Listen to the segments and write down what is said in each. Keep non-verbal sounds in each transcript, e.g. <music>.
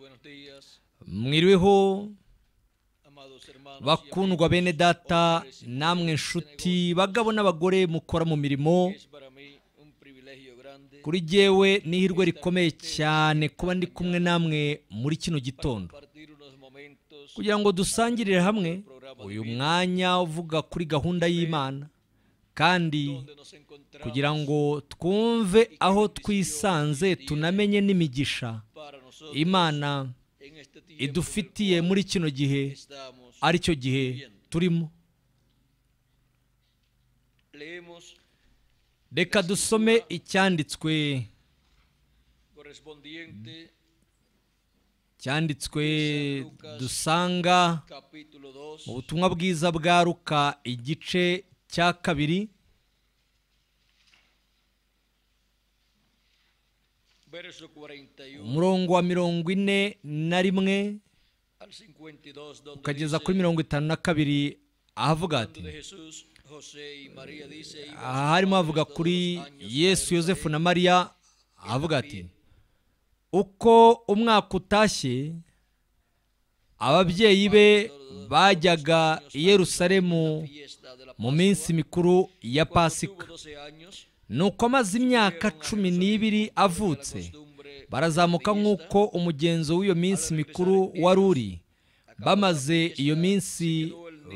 buenos días. mwiriweho bakundwa bene data namwe nshuti, bagabo n'abagore mukora mu mirimo kuri jyewe n'ihirwe rikomeye cyane kuba ndi kumwe namwe muri kino gitondo kugira ngo dusangirire hamwe uyu mwanya uvuga kuri gahunda y'imana kandi kugira ngo twumve aho twisanze tunamenye n'imigisha imana idufitiye muri kino gihe aricyo gihe turimo reka dusome icyanditswe cyanditswe dusanga mu butumwa bwiza bwa ruka igice cya kabiri umurongo wa mirongo ine na rimwe ukageza kuri mirongo itanu na kabiri ahavuga ati ah, harimo havuga kuri yesu yosefu na mariya ahavuga ati uko umwaka utashye ababyeyi be bajyaga i yerusalemu mu minsi mikuru ya pasika nuko amaze imyaka cumi n'ibiri avutse barazamuka nk'uko umugenzo w'iyo minsi mikuru wari uri bamaze iyo minsi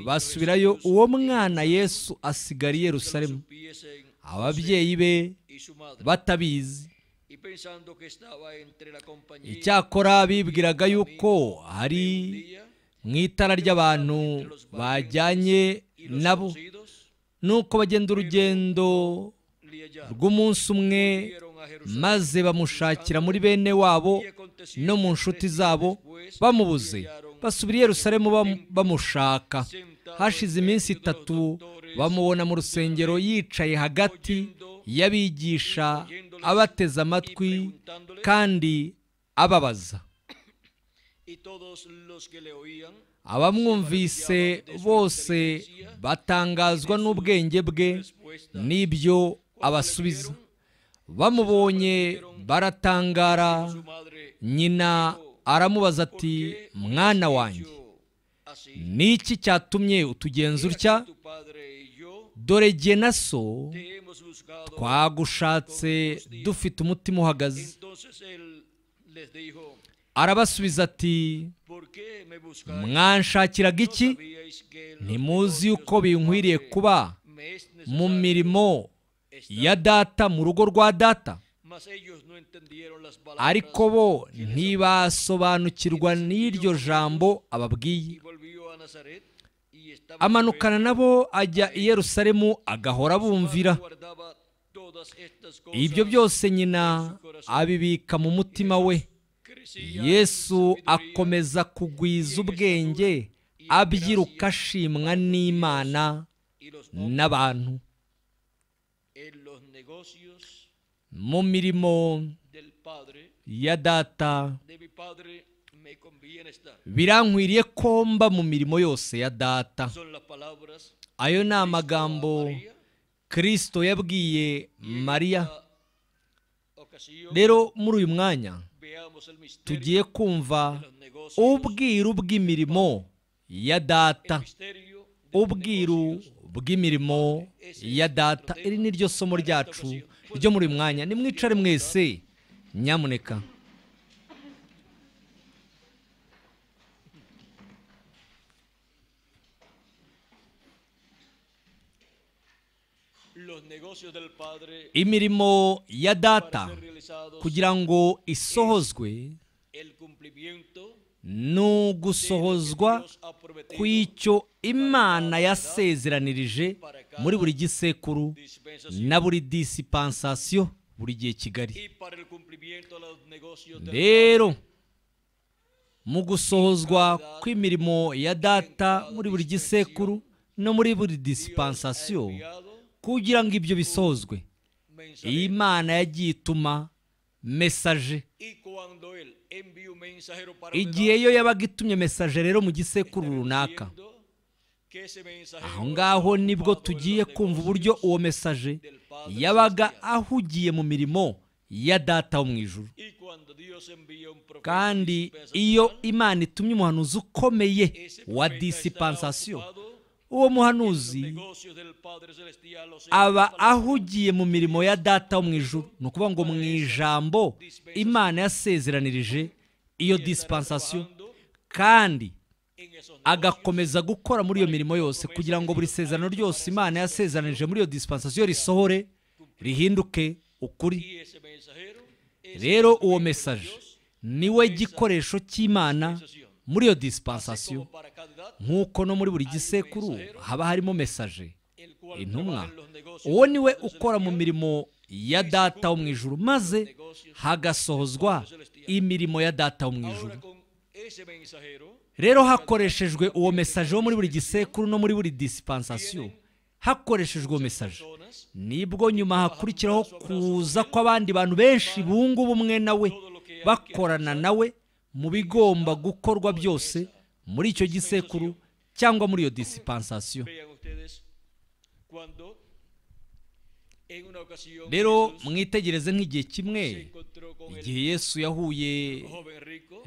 basubirayo uwo mwana yesu asigariye Yerusalemu. ababyeyi be batabizi icyakora bibwiraga yuko ari mu itara ry'abantu bajyanye nabo nuko bagenda urugendo rw'umunsi umwe maze bamushakira muri bene wabo no mu nshuti zabo bamubuze basubira i Yerusalemu bamushaka hashize iminsi itatu bamubona mu rusengero yicaye hagati y'abigisha abateze amatwi kandi ababaza abamwumvise bose batangazwa n'ubwenge bwe n'ibyo abasubiza bamubonye baratangara nyina aramubaza ati mwana wanjye ni iki cyatumye utugenza utya dore jye na so twagushatse dufite umutima uhagaze arabasubiza ati mwanshakiraga iki ntimuzi yuko binkwiriye kuba mu mirimo ya data mu rugo rwa data ariko bo ntibasobanukirwa n'iryo jambo ababwiye amanukana nabo ajya i Yerusalemu agahora bumvira ibyo byose nyina abibika mu mutima we yesu akomeza kugwiza ubwenge abyiruka ashimwa n'imana n'abantu mu mirimo ya data birankwiriye ko mba mu mirimo yose ya data ayo ni amagambo kirisito yabwiye mariya rero muri uyu mwanya tugiye kumva ubwiru bw'imirimo ya data ubwiru bw'imirimo ya data iri ni ryo somo ryacu ryo muri uyu mwanya nimwicare mwese nyamuneka imirimo ya data kugira ngo isohozwe ni ugusohozwa kw'icyo imana yasezeranirije muri buri gisekuru na buri disipansasiyo buri gihe kigali rero mu gusohozwa kw'imirimo ya data muri buri gisekuru no muri buri disipansasiyo kugira ngo ibyo bisozwe, iyi mana yagiye ituma mesaje igihe yo yabaga itumye mesaje rero mu gisekuru runaka aho ngaho nibwo tugiye kumva uburyo uwo mesaje yabaga ahugiye mu mirimo ya data wo mu ijuru kandi iyo imana itumye umuhanuzi ukomeye wa disipansasiyo uwo muhanuzi aba ahugiye mu mirimo ya data wo mu ijuru ni ukuvuga ngo mu ijambo imana yasezeranirije iyo disipansasiyo kandi agakomeza gukora muri iyo mirimo yose kugira ngo buri sezerano ryose imana yasezeranije muri iyo disipansasiyo risohore rihinduke ukuri rero uwo mesaje niwe gikoresho cy'imana muri iyo disipansasiyo nk'uko no muri buri gisekuru haba harimo mesaje intumwa uwo niwe ukora mu mirimo ya data wo mu ijuru maze hagasohozwa imirimo ya data wo mu ijuru rero hakoreshejwe uwo mesaje wo muri buri gisekuru no muri buri disipansasiyo hakoreshejwe uwo mesaje nibwo nyuma hakurikiraho kuza kw'abandi bantu benshi bunga ubumwe nawe bakorana nawe mu bigomba gukorwa byose muri icyo gisekuru cyangwa muri iyo disipansasiyo rero mwitegereze nk'igihe kimwe igihe yesu yahuye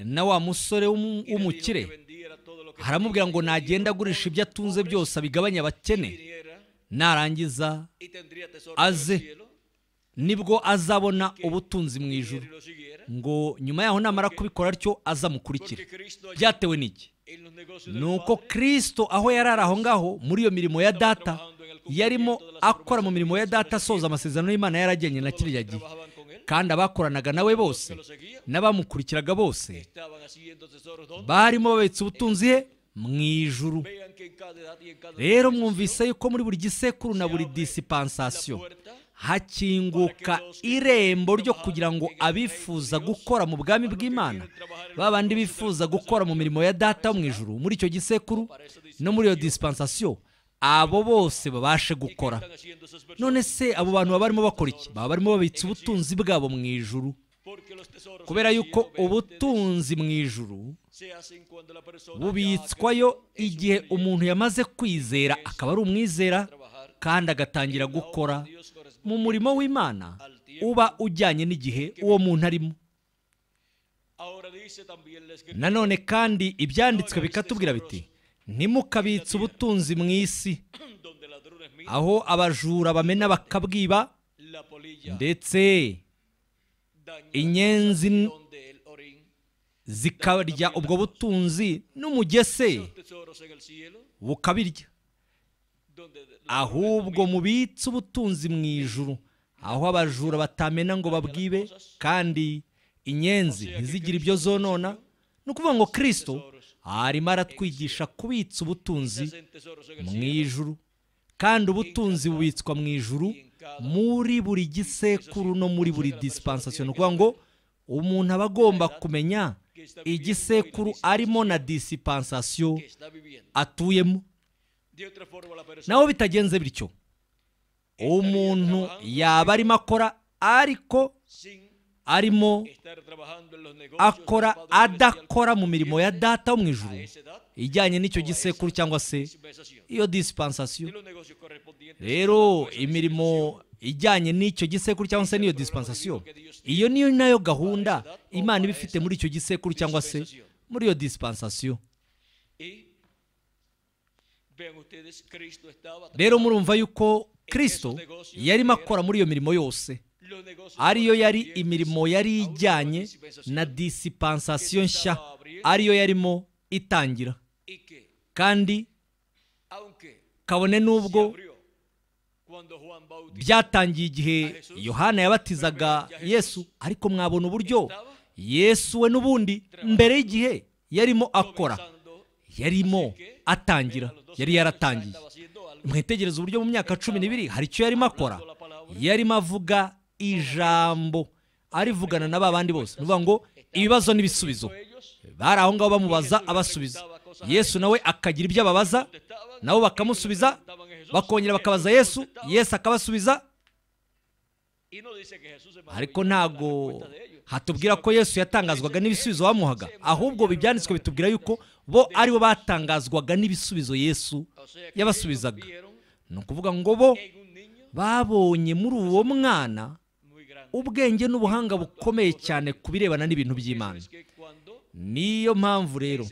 na wa musore w'umukire haramubwira ngo nagenda agurisha ibyo atunze byose abigabanye abakene narangiza aze nibwo azabona ubutunzi mu ijoro ngo nyuma yaho namara kubikora atyo azamukurikira byatewe n'iki ni uko kirisito aho yari ari aho ngaho muri iyo mirimo ya data yarimo akora mu mirimo ya data asoza amasezerano y'imana yaragennye na kiriya gihe kandi abakoranaga nawe bose n'abamukurikiraga bose barimo babitse ubutunzi he mu ijuru rero mwumvise yuko muri buri gisekuru na buri disipansasiyo hakinguka irembo ryo kugira ngo abifuza gukora mu bwami bw'imana babandi bifuza gukora mu mirimo ya data mu ijuru muri icyo gisekuru no muri iyo disipansasiyo abo bose babashe gukora none se abo bantu baba barimo bakora iki baba barimo babitse ubutunzi bwabo mu ijuru kubera yuko ubutunzi mu ijuru bubitswayo igihe umuntu yamaze kwizera akaba ari umwizera kandi agatangira gukora mu murimo w'imana uba ujyanye n'igihe uwo muntu arimo nanone kandi ibyanditswe bikatubwira biti ntimukabitse ubutunzi mu isi aho abajura bamena bakabwiba ndetse inyenzi zikarya ubwo butunzi n'umugese bukabirya ahubwo mubitse ubutunzi mu ijuru aho abajura batamena ngo babwibe kandi inyenzi ntizigire ibyo zonona ni ukuvuga ngo kirisito arimo aratwigisha kubitsa ubutunzi mu ijuru kandi ubutunzi bubitswa mu ijuru muri buri gisekuru no muri buri disipansasiyo ni ukuvuga ngo umuntu aba agomba kumenya igisekuru arimo na disipansasiyo atuyemo nabo bitagenze bityo umuntu yaba arimo akora ariko arimo akora adakora mu mirimo ya data wo mu ijuru ijyanye n'icyo gisekuru cyangwa se iyo disipansasiyo rero imirimo ijyanye n'icyo gisekuru cyangwa se n'iyo disipansasiyo iyo niyo nayo gahunda imana iba ifite muri icyo gisekuru cyangwa se muri iyo disipansasiyo rero murumva yuko Kristo yarimo akora muri iyo mirimo yose ariyo yari imirimo yari ijyanye na disipansasiyo nshya ariyo yarimo itangira kandi kabone n'ubwo byatangiye igihe yohana yabatizaga yesu ariko mwabona uburyo yesu we n'ubundi mbere y'igihe yarimo akora yarimo atangira yari yaratangiye mwetegereza uburyo mu myaka cumi n'ibiri hari icyo yarimo akora yarimo avuga ijambo arivugana na ba bandi bose ni ngo ibibazo n'ibisubizo bari aho ngaho bamubaza abasubiza yesu nawe akagira ibyo ababaza nabo bakamusubiza bakongera bakabaza yesu yesu akabasubiza ariko ntago hatubwira ko yesu yatangazwaga n'ibisubizo bamuhaga ahubwo bibyanditswe bitubwira yuko bo ari batangazwaga n'ibisubizo yesu yabasubizaga ni ukuvuga ngo bo babonye muri uwo mwana ubwenge n'ubuhanga bukomeye cyane ku birebana n'ibintu by'imana niyo mpamvu rero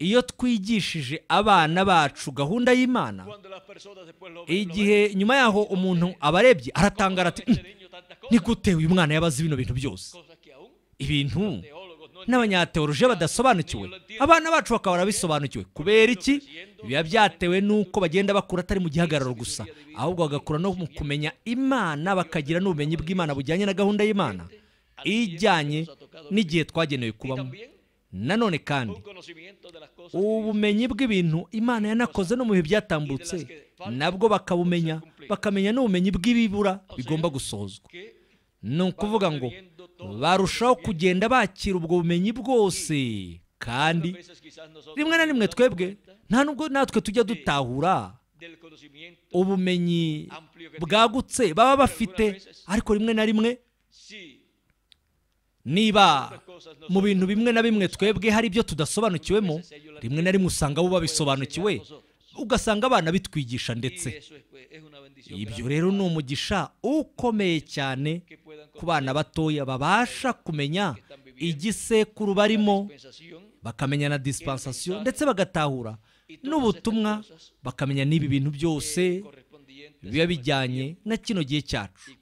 iyo twigishije abana bacu gahunda y'imana igihe nyuma yaho umuntu abarebye aratangara ati mm, ni gute uyu mwana yabaze bino bintu byose ibintu n'abanyateoruje badasobanukiwe abana bacu bakaba barabisobanukiwe kubera iki biba byatewe n'uko bagenda bakura atari mu gihagararo gusa ahubwo bagakura no mu kumenya imana bakagira n'ubumenyi bw'imana bujyanye na gahunda y'imana ijyanye n'igihe twagenewe kubamo nanone kandi ubumenyi bw'ibintu imana yanakoze no mu bihe byatambutse nabwo bakabumenya bakamenya n'ubumenyi bw'ibibura bigomba gusozwa ni ukuvuga ngo barushaho kugenda bakira ubwo bumenyi bwose kandi rimwe na rimwe twebwe nta nubwo natwe tujya dutahura ubumenyi bwagutse baba bafite ariko rimwe na rimwe niba mu bintu bimwe na bimwe twebwe hari ibyo tudasobanukiwemo rimwe na rimwe usanga bo babisobanukiwe ugasanga abana bitwigisha ndetse ibyo rero ni umugisha ukomeye cyane ku bana batoya babasha kumenya igisekuru barimo bakamenya na disipansasiyo ndetse bagatahura n'ubutumwa bakamenya n'ibi bintu byose biba bijyanye na kino gihe cyacu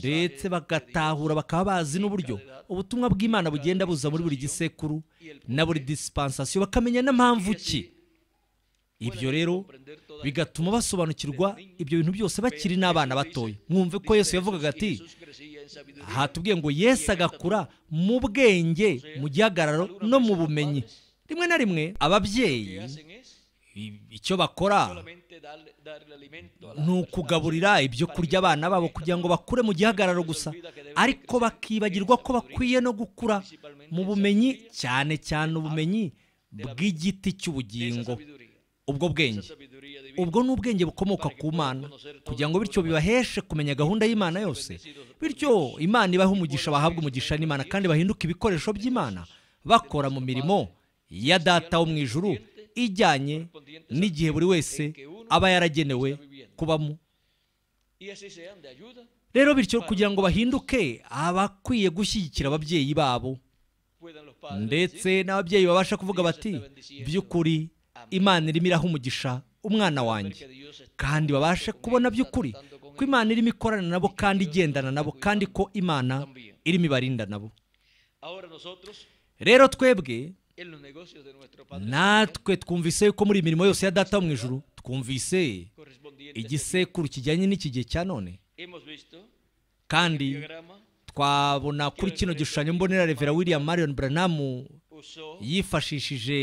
ndetse bagatahura bakaba bazi n'uburyo ubutumwa bw'imana bugenda buza muri buri gisekuru na buri disipansasiyo bakamenya n'impamvu ki ibyo rero bigatuma basobanukirwa ibyo bintu byose bakiri n'abana batoya mwumve ko yesu yavugaga ati hatubwiye ngo yesu agakura mu bwenge mu gihagararo no mu bumenyi rimwe na rimwe ababyeyi icyo bakora ni ukugaburira ibyo kurya abana babo kugira ngo bakure mu gihagararo gusa ariko bakibagirwa ko bakwiye no gukura mu bumenyi cyane cyane ubumenyi bw'igiti cy'ubugingo ubwo bwenge ubwo ni ubwenge bukomoka ku mana kugira ngo bityo bibaheshe kumenya gahunda y'imana yose bityo imana ibahe umugisha bahabwa umugisha n'imana kandi bahinduke ibikoresho by'imana bakora mu mirimo ya data wo mu ijuru ijyanye n'igihe buri wese aba yaragenewe kubamo rero bityo kugira ngo bahinduke abakwiye gushyigikira ababyeyi babo ndetse n'ababyeyi babasha kuvuga bati by'ukuri imana irimo iraha umugisha umwana wanjye kandi babashe kubona by'ukuri ko imana irimo ikorana nabo kandi igendana nabo kandi ko imana irimo ibarinda nabo rero twebwe natwe twumvise yuko muri imirimo yose ya data wo mu ijoro twumvise igisekuru kijyanye n'ikigihe cya none kandi twabona kuri kino gishushanyo mbonera revera william marion branamu yifashishije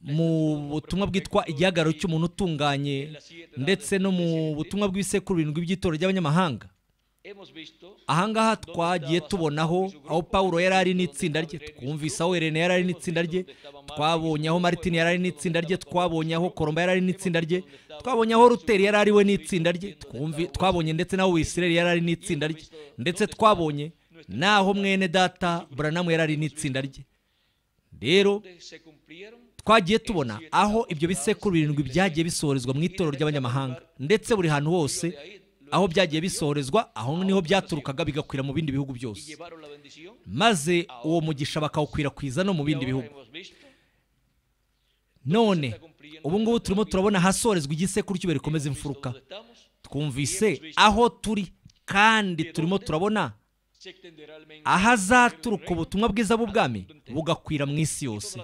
mu butumwa bwitwa igihagararo cy'umuntu utunganye ndetse no mu butumwa bw'ibisekuru birindwi by'itora ry'abanyamahanga ahangaha twagiye tubonaho aho paul yari ari n'itsinda rye twumvise aho irene yari ari n'itsinda rye twabonye aho martin yari ari n'itsinda rye twabonye aho koromba yari ari n'itsinda rye twabonye aho ruteri yari ariwe n'itsinda rye twabonye ndetse naho wisireri yari ari n'itsinda rye ndetse twabonye n'aho mwene data buranamu yari ari n'itsinda rye rero twagiye tubona aho ibyo bisekuru birindwi byagiye bisohorezwa mu itorero ry'abanyamahanga ndetse buri hantu hose aho byagiye bisohorezwa aho niho byaturukaga bigakwira mu bindi bihugu byose maze uwo mugisha bakawukwirakwiza no mu bindi bihugu none ubu ngubu turimo turabona hasorezwa igisekuru cy'ibere rikomeza imfuruka twumvise aho turi kandi turimo turabona ahazaturuka ubutumwa bwiza bw'ubwami bugakwira mu isi yose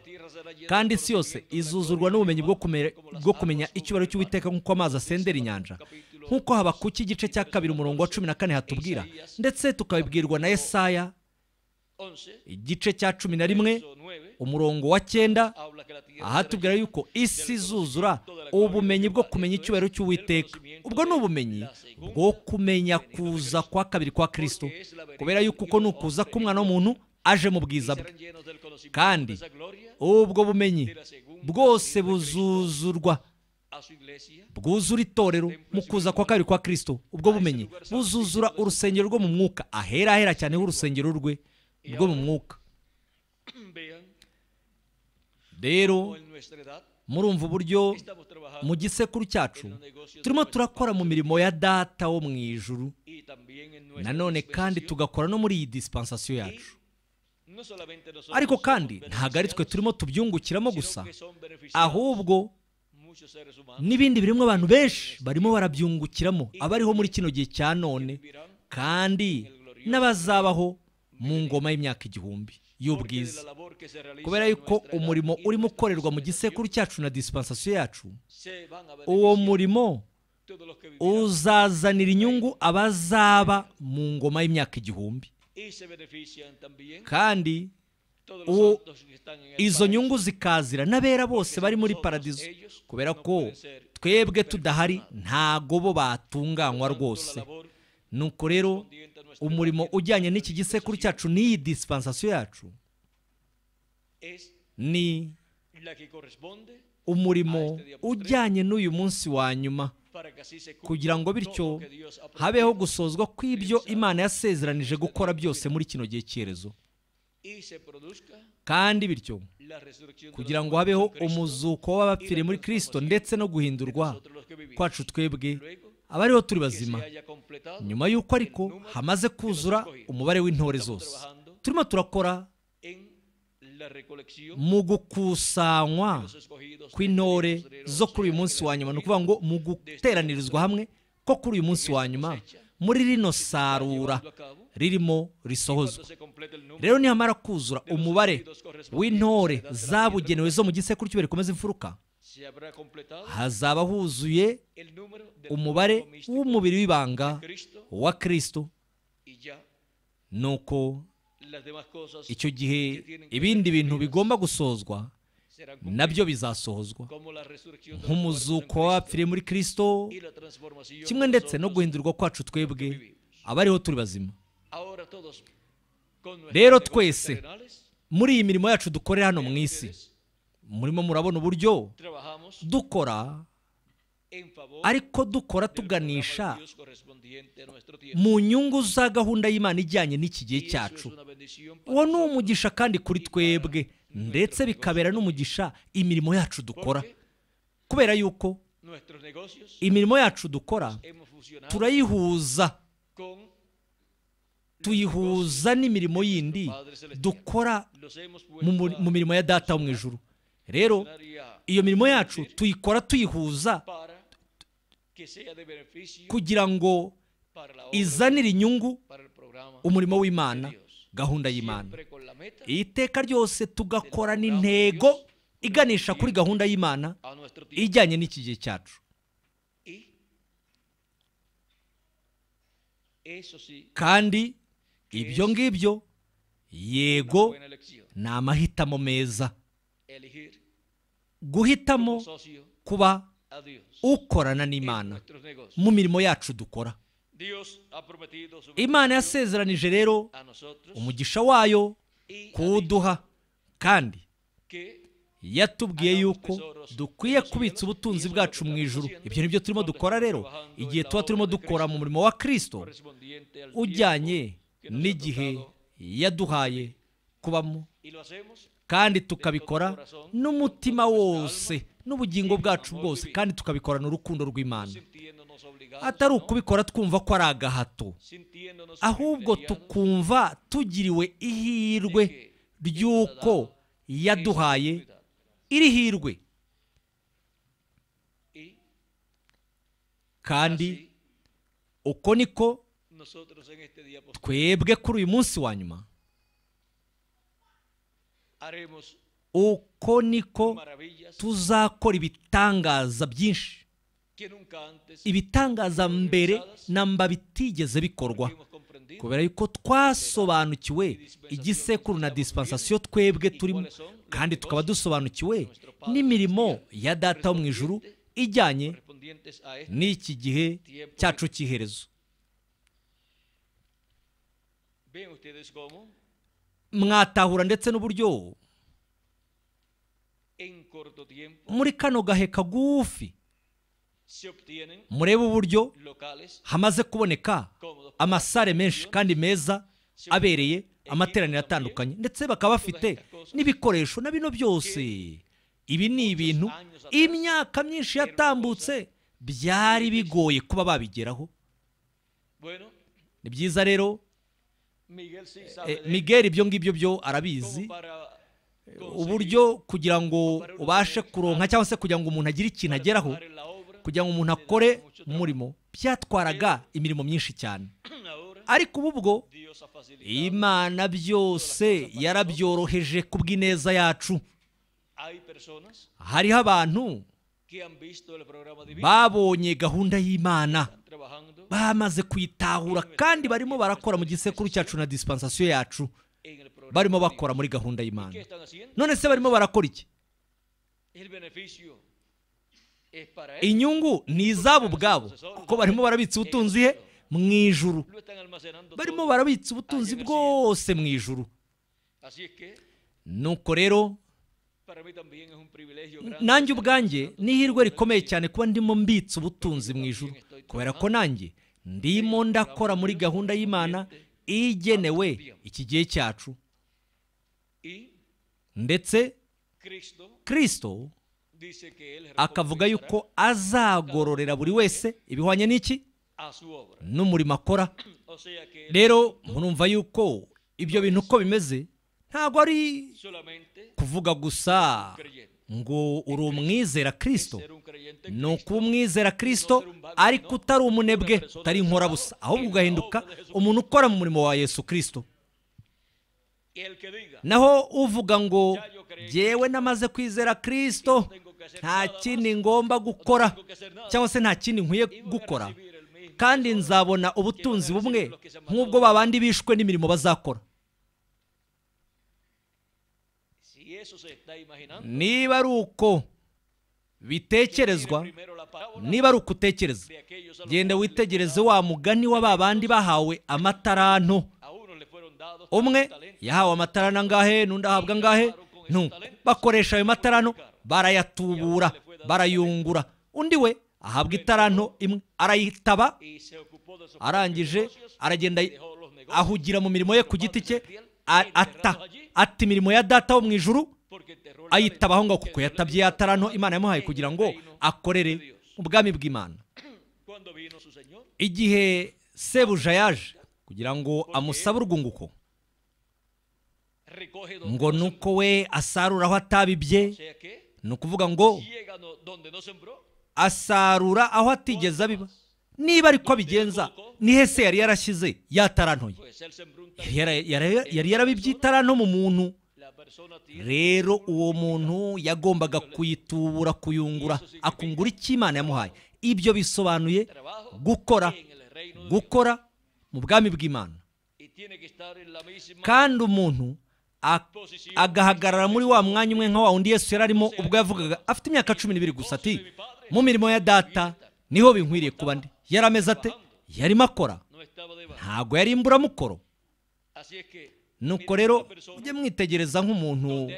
kandi isi yose izuzurwa n'ubumenyi bwo kumenya icyubahiro cy'uwiteka nk'uko amazi asendera inyanja nk'uko haba ku cy'igice cya kabiri umurongo wa cumi na kane hatubwira ndetse tukabibwirwa na Yesaya igice cya cumi na rimwe umurongo wa cyenda ahatubwira yuko isi zuzura ubumenyi bwo kumenya icyubahiro cy'uwiteka ubwo ni ubumenyi bwo kumenya kuza kwa kabiri kwa Kristo kubera yuko uko ni ukuza k'umwana w'umuntu aje mu bwiza bwe kandi ubwo bumenyi bwose buzuzurwa bwuzura itorero mu kuza kwa kabiri kwa Kristo ubwo bumenyi buzuzura urusengero rwo mu mwuka ahera ahera cyane h'urusengero rwe rwo mu mwuka rero murumva uburyo mu gisekuru cyacu turimo turakora mu mirimo ya data wo mu ijuru nanone kandi tugakora no muri iyi disipansasiyo yacu ariko kandi ntabwo ari twe turimo tubyungukiramo gusa ahubwo n'ibindi birimo abantu benshi barimo barabyungukiramo abariho muri kino gihe cya none kandi n'abazabaho mu ngoma y'imyaka igihumbi y'ubwiza kubera yuko umurimo urimo ukorerwa mu gisekuru cyacu na disipansasiyo yacu uwo murimo uzazanira inyungu abazaba mu ngoma y'imyaka igihumbi kandi izo nyungu zikazira n'abera bose bari muri paradizo kubera ko twebwe tudahari ntago bo batunganywa rwose nuko rero umurimo ujyanye n'iki gisekuru cyacu n'iyi disipansasiyo yacu ni umurimo ujyanye n'uyu munsi wa nyuma kugira ngo bityo habeho gusozwa kw'ibyo imana yasezeranije gukora byose muri kino gihe cyerezo kandi bityo kugira ngo habeho umuzuko w'abapfire muri kirisito ndetse no guhindurwa kwacu twebwe abariho turi bazima nyuma y'uko ariko hamaze kuzura umubare w'intore zose turimo turakora mu gukusanywa kw'intore zo kuri uyu munsi wa nyuma ni ukuvuga ngo mu guteranirizwa hamwe ko kuri uyu munsi wa nyuma muri rino sarura ririmo risohozwa rero nihamara kuzura umubare w'intore zabugenewe zo mu gisekuru cy'ubuhere komeza imfuruka hazaba huzuye umubare w'umubiri w'ibanga wa kirisito nuko icyo gihe ibindi bintu bigomba gusozwa nabyo bizasohozwa nk'umuzuko w'abapfiriye muri kirisito kimwe ndetse no guhindurwa kwacu twebwe abariho turi bazima rero twese muri iyi mirimo yacu dukorera hano mu isi murimo murabona uburyo dukora ariko dukora tuganisha mu nyungu za gahunda y'imana ijyanye n'iki gihe cyacu uwo ni umugisha kandi kuri twebwe ndetse bikabera n'umugisha imirimo yacu dukora kubera yuko imirimo yacu dukora turayihuza tuyihuza n'imirimo yindi dukora mu mirimo ya data wo mu ijuru rero iyo mirimo yacu tuyikora tuyihuza kugira ngo izanire inyungu umurimo w'imana gahunda y'imana iteka ryose tugakora n’intego iganisha kuri gahunda y'imana ijyanye n'iki gihe cyacu kandi ibyo ngibyo yego ni amahitamo meza guhitamo kuba ukorana n'imana mu mirimo yacu dukora imana yasezeranije rero umugisha wayo kuwuduha kandi yatubwiye yuko dukwiye kubitsa ubutunzi bwacu mu ijuru ibyo ni byo turimo dukora rero igihe tuba turimo dukora mu murimo wa kirisito ujyanye n'igihe yaduhaye kubamo kandi tukabikora n'umutima wose n'ubugingo bwacu bwose kandi tukabikorana urukundo rw'imana atari ukubikora twumva ko ari agahato ahubwo tukumva tugiriwe ihirwe ry'uko yaduhaye iri hirwe kandi uko niko twebwe kuri uyu munsi wa nyuma uko niko tuzakora ibitangaza byinshi ibitangaza mbere namba bitigeze bikorwa kubera yuko twasobanukiwe igisekuru na disipansasiyo twebwe turimo kandi tukaba dusobanukiwe n'imirimo ya data wo mu ijuru ijyanye n'iki gihe cyacu cy'iherezo mwatahura ndetse n'uburyo muri kano gahe kagufi murebe uburyo hamaze kuboneka amasare menshi kandi meza abereye amateraniro atandukanye ndetse bakaba bafite n'ibikoresho na bino byose ibi ni ibintu imyaka myinshi yatambutse byari bigoye kuba babigeraho ni byiza rero migeri ibyo ngibyo byo arabizi uburyo kugira ngo ubashe kuronka cyangwa se kugira ngo umuntu agire ikintu ageraho kugira ngo umuntu akore umurimo byatwaraga imirimo myinshi cyane <clears throat> ariko ubu ubwo imana byose yarabyoroheje ku bw'ineza yacu hariho abantu babonye gahunda y'imana bamaze kuyitahura kandi barimo barakora mu gisekuru cyacu na disipansasiyo yacu barimo bakora muri gahunda y'imana none se barimo barakora iki inyungu ni izabo ubwabo kuko barimo barabitse ubutunzi he mu ijuru barimo barabitse ubutunzi bwose mu ijuru nuko rero nanjye ubwanjye n'ihirwe rikomeye cyane kuba ndimo mbitse ubutunzi mu ijuru kubera ko nanjye ndimo ndakora muri gahunda y'imana igenewe iki gihe cyacu ndetse kirisito akavuga yuko azagororera buri wese ibihwanye n'iki n'umurimo akora rero murumva yuko ibyo bintu uko bimeze ntabwo ari kuvuga gusa ngo uri umwizera kirisito ni ukuba umwizera Kristo ariko utari umunebwe utari busa ahubwo ugahinduka umuntu ukora mu murimo wa yesu Kristo naho uvuga ngo yewe namaze kwizera Kristo nta kindi ngomba gukora cyangwa se nta kindi nkwiye gukora kandi nzabona ubutunzi bumwe nk'ubwo babandi bishwe n'imirimo bazakora niba ari uko bitekerezwa niba ari uko utekereza genda witegereze wa mugani wa bandi bahawe amatarano umwe yahawe amatarano angahe n'undi ahabwa angahe ntu bakoresha ayo matarano barayatubura barayungura undi we ahabwa itarano imwe arayitaba arangije aragenda ahugira mu mirimo ye ku giti cye ata ati imirimo ya data wo mu ijuru ayita ngo kuko yatabye yatarano imana yamuhaye kugira ngo akorere ubwami bw'imana igihe sebuja yaje kugira ngo amusabe urwunguko ngo nuko we asarura aho atabibye ni ukuvuga ngo asarura aho atigeze abiba niba ariko abigenza ni se yari yarashyize yatarantoye yari yarabibye no mu muntu rero uwo muntu yagombaga kuyitubura kuyungura akungura icyo imana yamuhaye ibyo bisobanuye gukora gukora mu bwami bw'imana kandi umuntu agahagarara muri wa mwanya umwe nka wa wundi yesu yari arimo ubwo yavugaga afite imyaka cumi n'ibiri gusa ati mu mirimo ya data niho binkwiriye kuba ndi yari ameze ate yarimo akora ntabwo yari imburamukoro nuko rero ujye mwitegereza nk'umuntu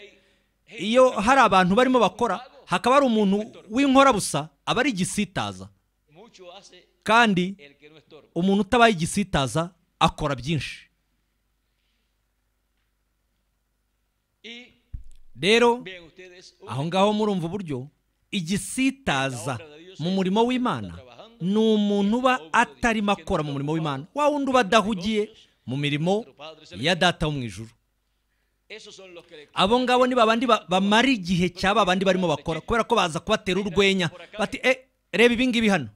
iyo hari abantu barimo bakora hakaba hari umuntu w'inkorabusa aba ari igisitaza kandi umuntu utabaye igisitaza akora byinshi rero aho ngaho murumva uburyo igisitaza mu murimo w'imana ni umuntu uba atarimo akora mu murimo w'imana wa wundi uba adahugiye mu mirimo ya data wo mu ijoro abo ngabo ni babandi bamara igihe cyaba abandi barimo bakora kubera ko baza kubatera urwenya bati e reba ibingibi hano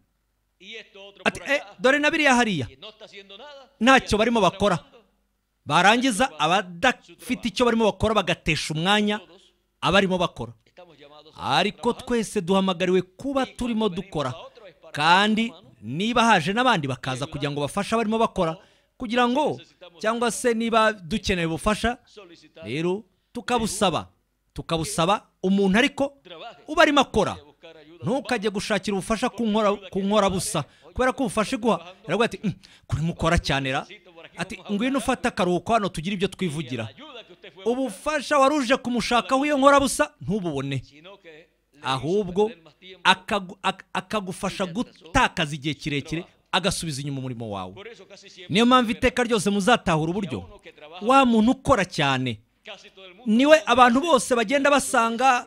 ati e eh, dore na biriya hariya ntacyo barimo bakora barangiza abadafite icyo barimo bakora bagatesha umwanya abarimo bakora ariko twese duhamagariwe kuba turimo dukora kandi niba haje n'abandi bakaza kugira ngo bafashe abarimo bakora kugira ngo cyangwa se niba dukeneye ubufasha rero tukabusaba tukabusaba umuntu ariko uba arimo akora ntukajye gushakira ubufasha ku busa kubera ko ubufasha iguha iravuga ati mm, kuri mukora cyane ra ati ngwino ufate akaruhuko hano tugire ibyo twivugira ubufasha wari uje kumushakaho iyo nkorabusa ntububone ahubwo akagufasha gutakaza igihe kirekire agasubiza inyuma umurimo wawe niyo mpamvu iteka ryose muzatahura uburyo wa muntu ukora cyane niwe abantu bose bagenda basanga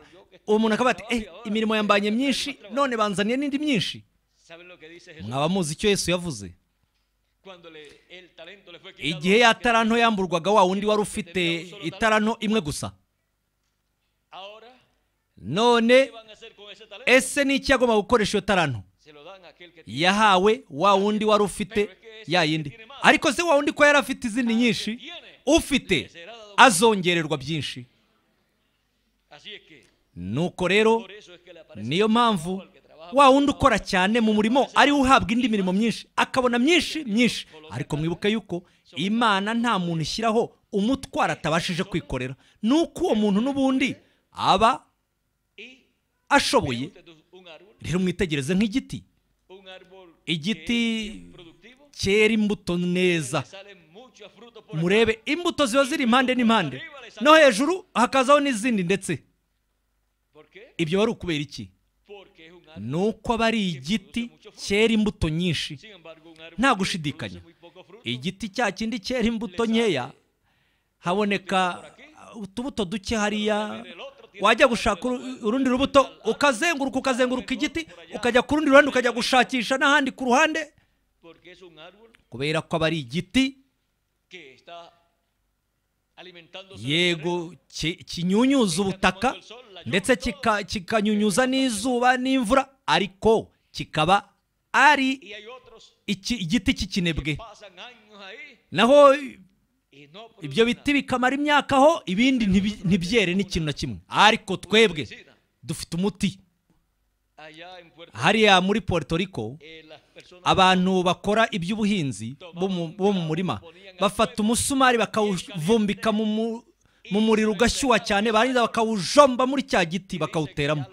uwo muntu akaba ati eh imirimo yambanye myinshi none banzaniye n'indi myinshi mwaba muzi icyo yesu yavuze igihe ya yamburwaga wa wundi wari ufite itarano imwe gusa none ese n'icyo agomba gukoresha iyo taranto yahawe wa wundi wari ufite ya yindi ariko se wa wundi ko yari afite izindi nyinshi ufite azongererwa byinshi nuko rero niyo mpamvu wa wundi ukora cyane mu murimo ariwe uhabwa indi mirimo myinshi akabona myinshi myinshi ariko mwibuke yuko imana nta muntu ishyiraho umutwaro atabashije kwikorera nuko uwo muntu n'ubundi aba ashoboye rero mwitegereze nk'igiti igiti cyera imbuto neza murebe imbuto ziba ziri impande n'impande no hejuru hakazaho n'izindi ndetse ibyo wari ukubera iki ni uko aba ari igiti cyera imbuto nyinshi nta gushidikanya igiti cya kindi cyera imbuto nkeya haboneka utubuto duke hariya wajya gushaka urundi rubuto ukazenguruka ukazenguruka igiti ukajya ku rundi ruhande ukajya gushakisha n'ahandi ku ruhande kubera ko aba ari igiti yego kinyunyuza ubutaka ndetse kikanyunyuza n'izuba n'imvura ariko kikaba ari igiti cy'ikinebwe naho ibyo biti bikamara imyaka aho ibindi ntibyere n'ikintu na kimwe ariko twebwe dufite umuti hariya muri Puerto Rico eh, abantu bakora iby'ubuhinzi bo mu murima bafata umusumari bakawuvumbika mu muriro ugashyuha cyane barangiza bakawujomba muri cya giti bakawuteramo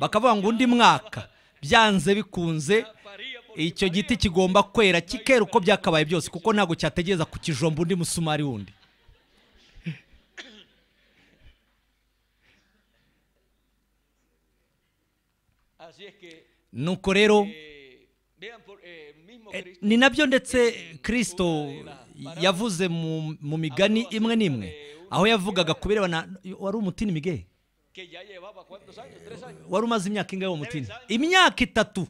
bakavuga ngo undi mwaka byanze bikunze icyo giti kigomba kwera kikera uko byakabaye byose kuko ntabwo cyategereza kijombo undi musumari wundi nuko rero eh, ni nabyo ndetse Kristo yavuze mu migani imwe n'imwe aho yavugaga ku birebana wari umutini mige wari umaze imyaka ingahe uwo imyaka itatu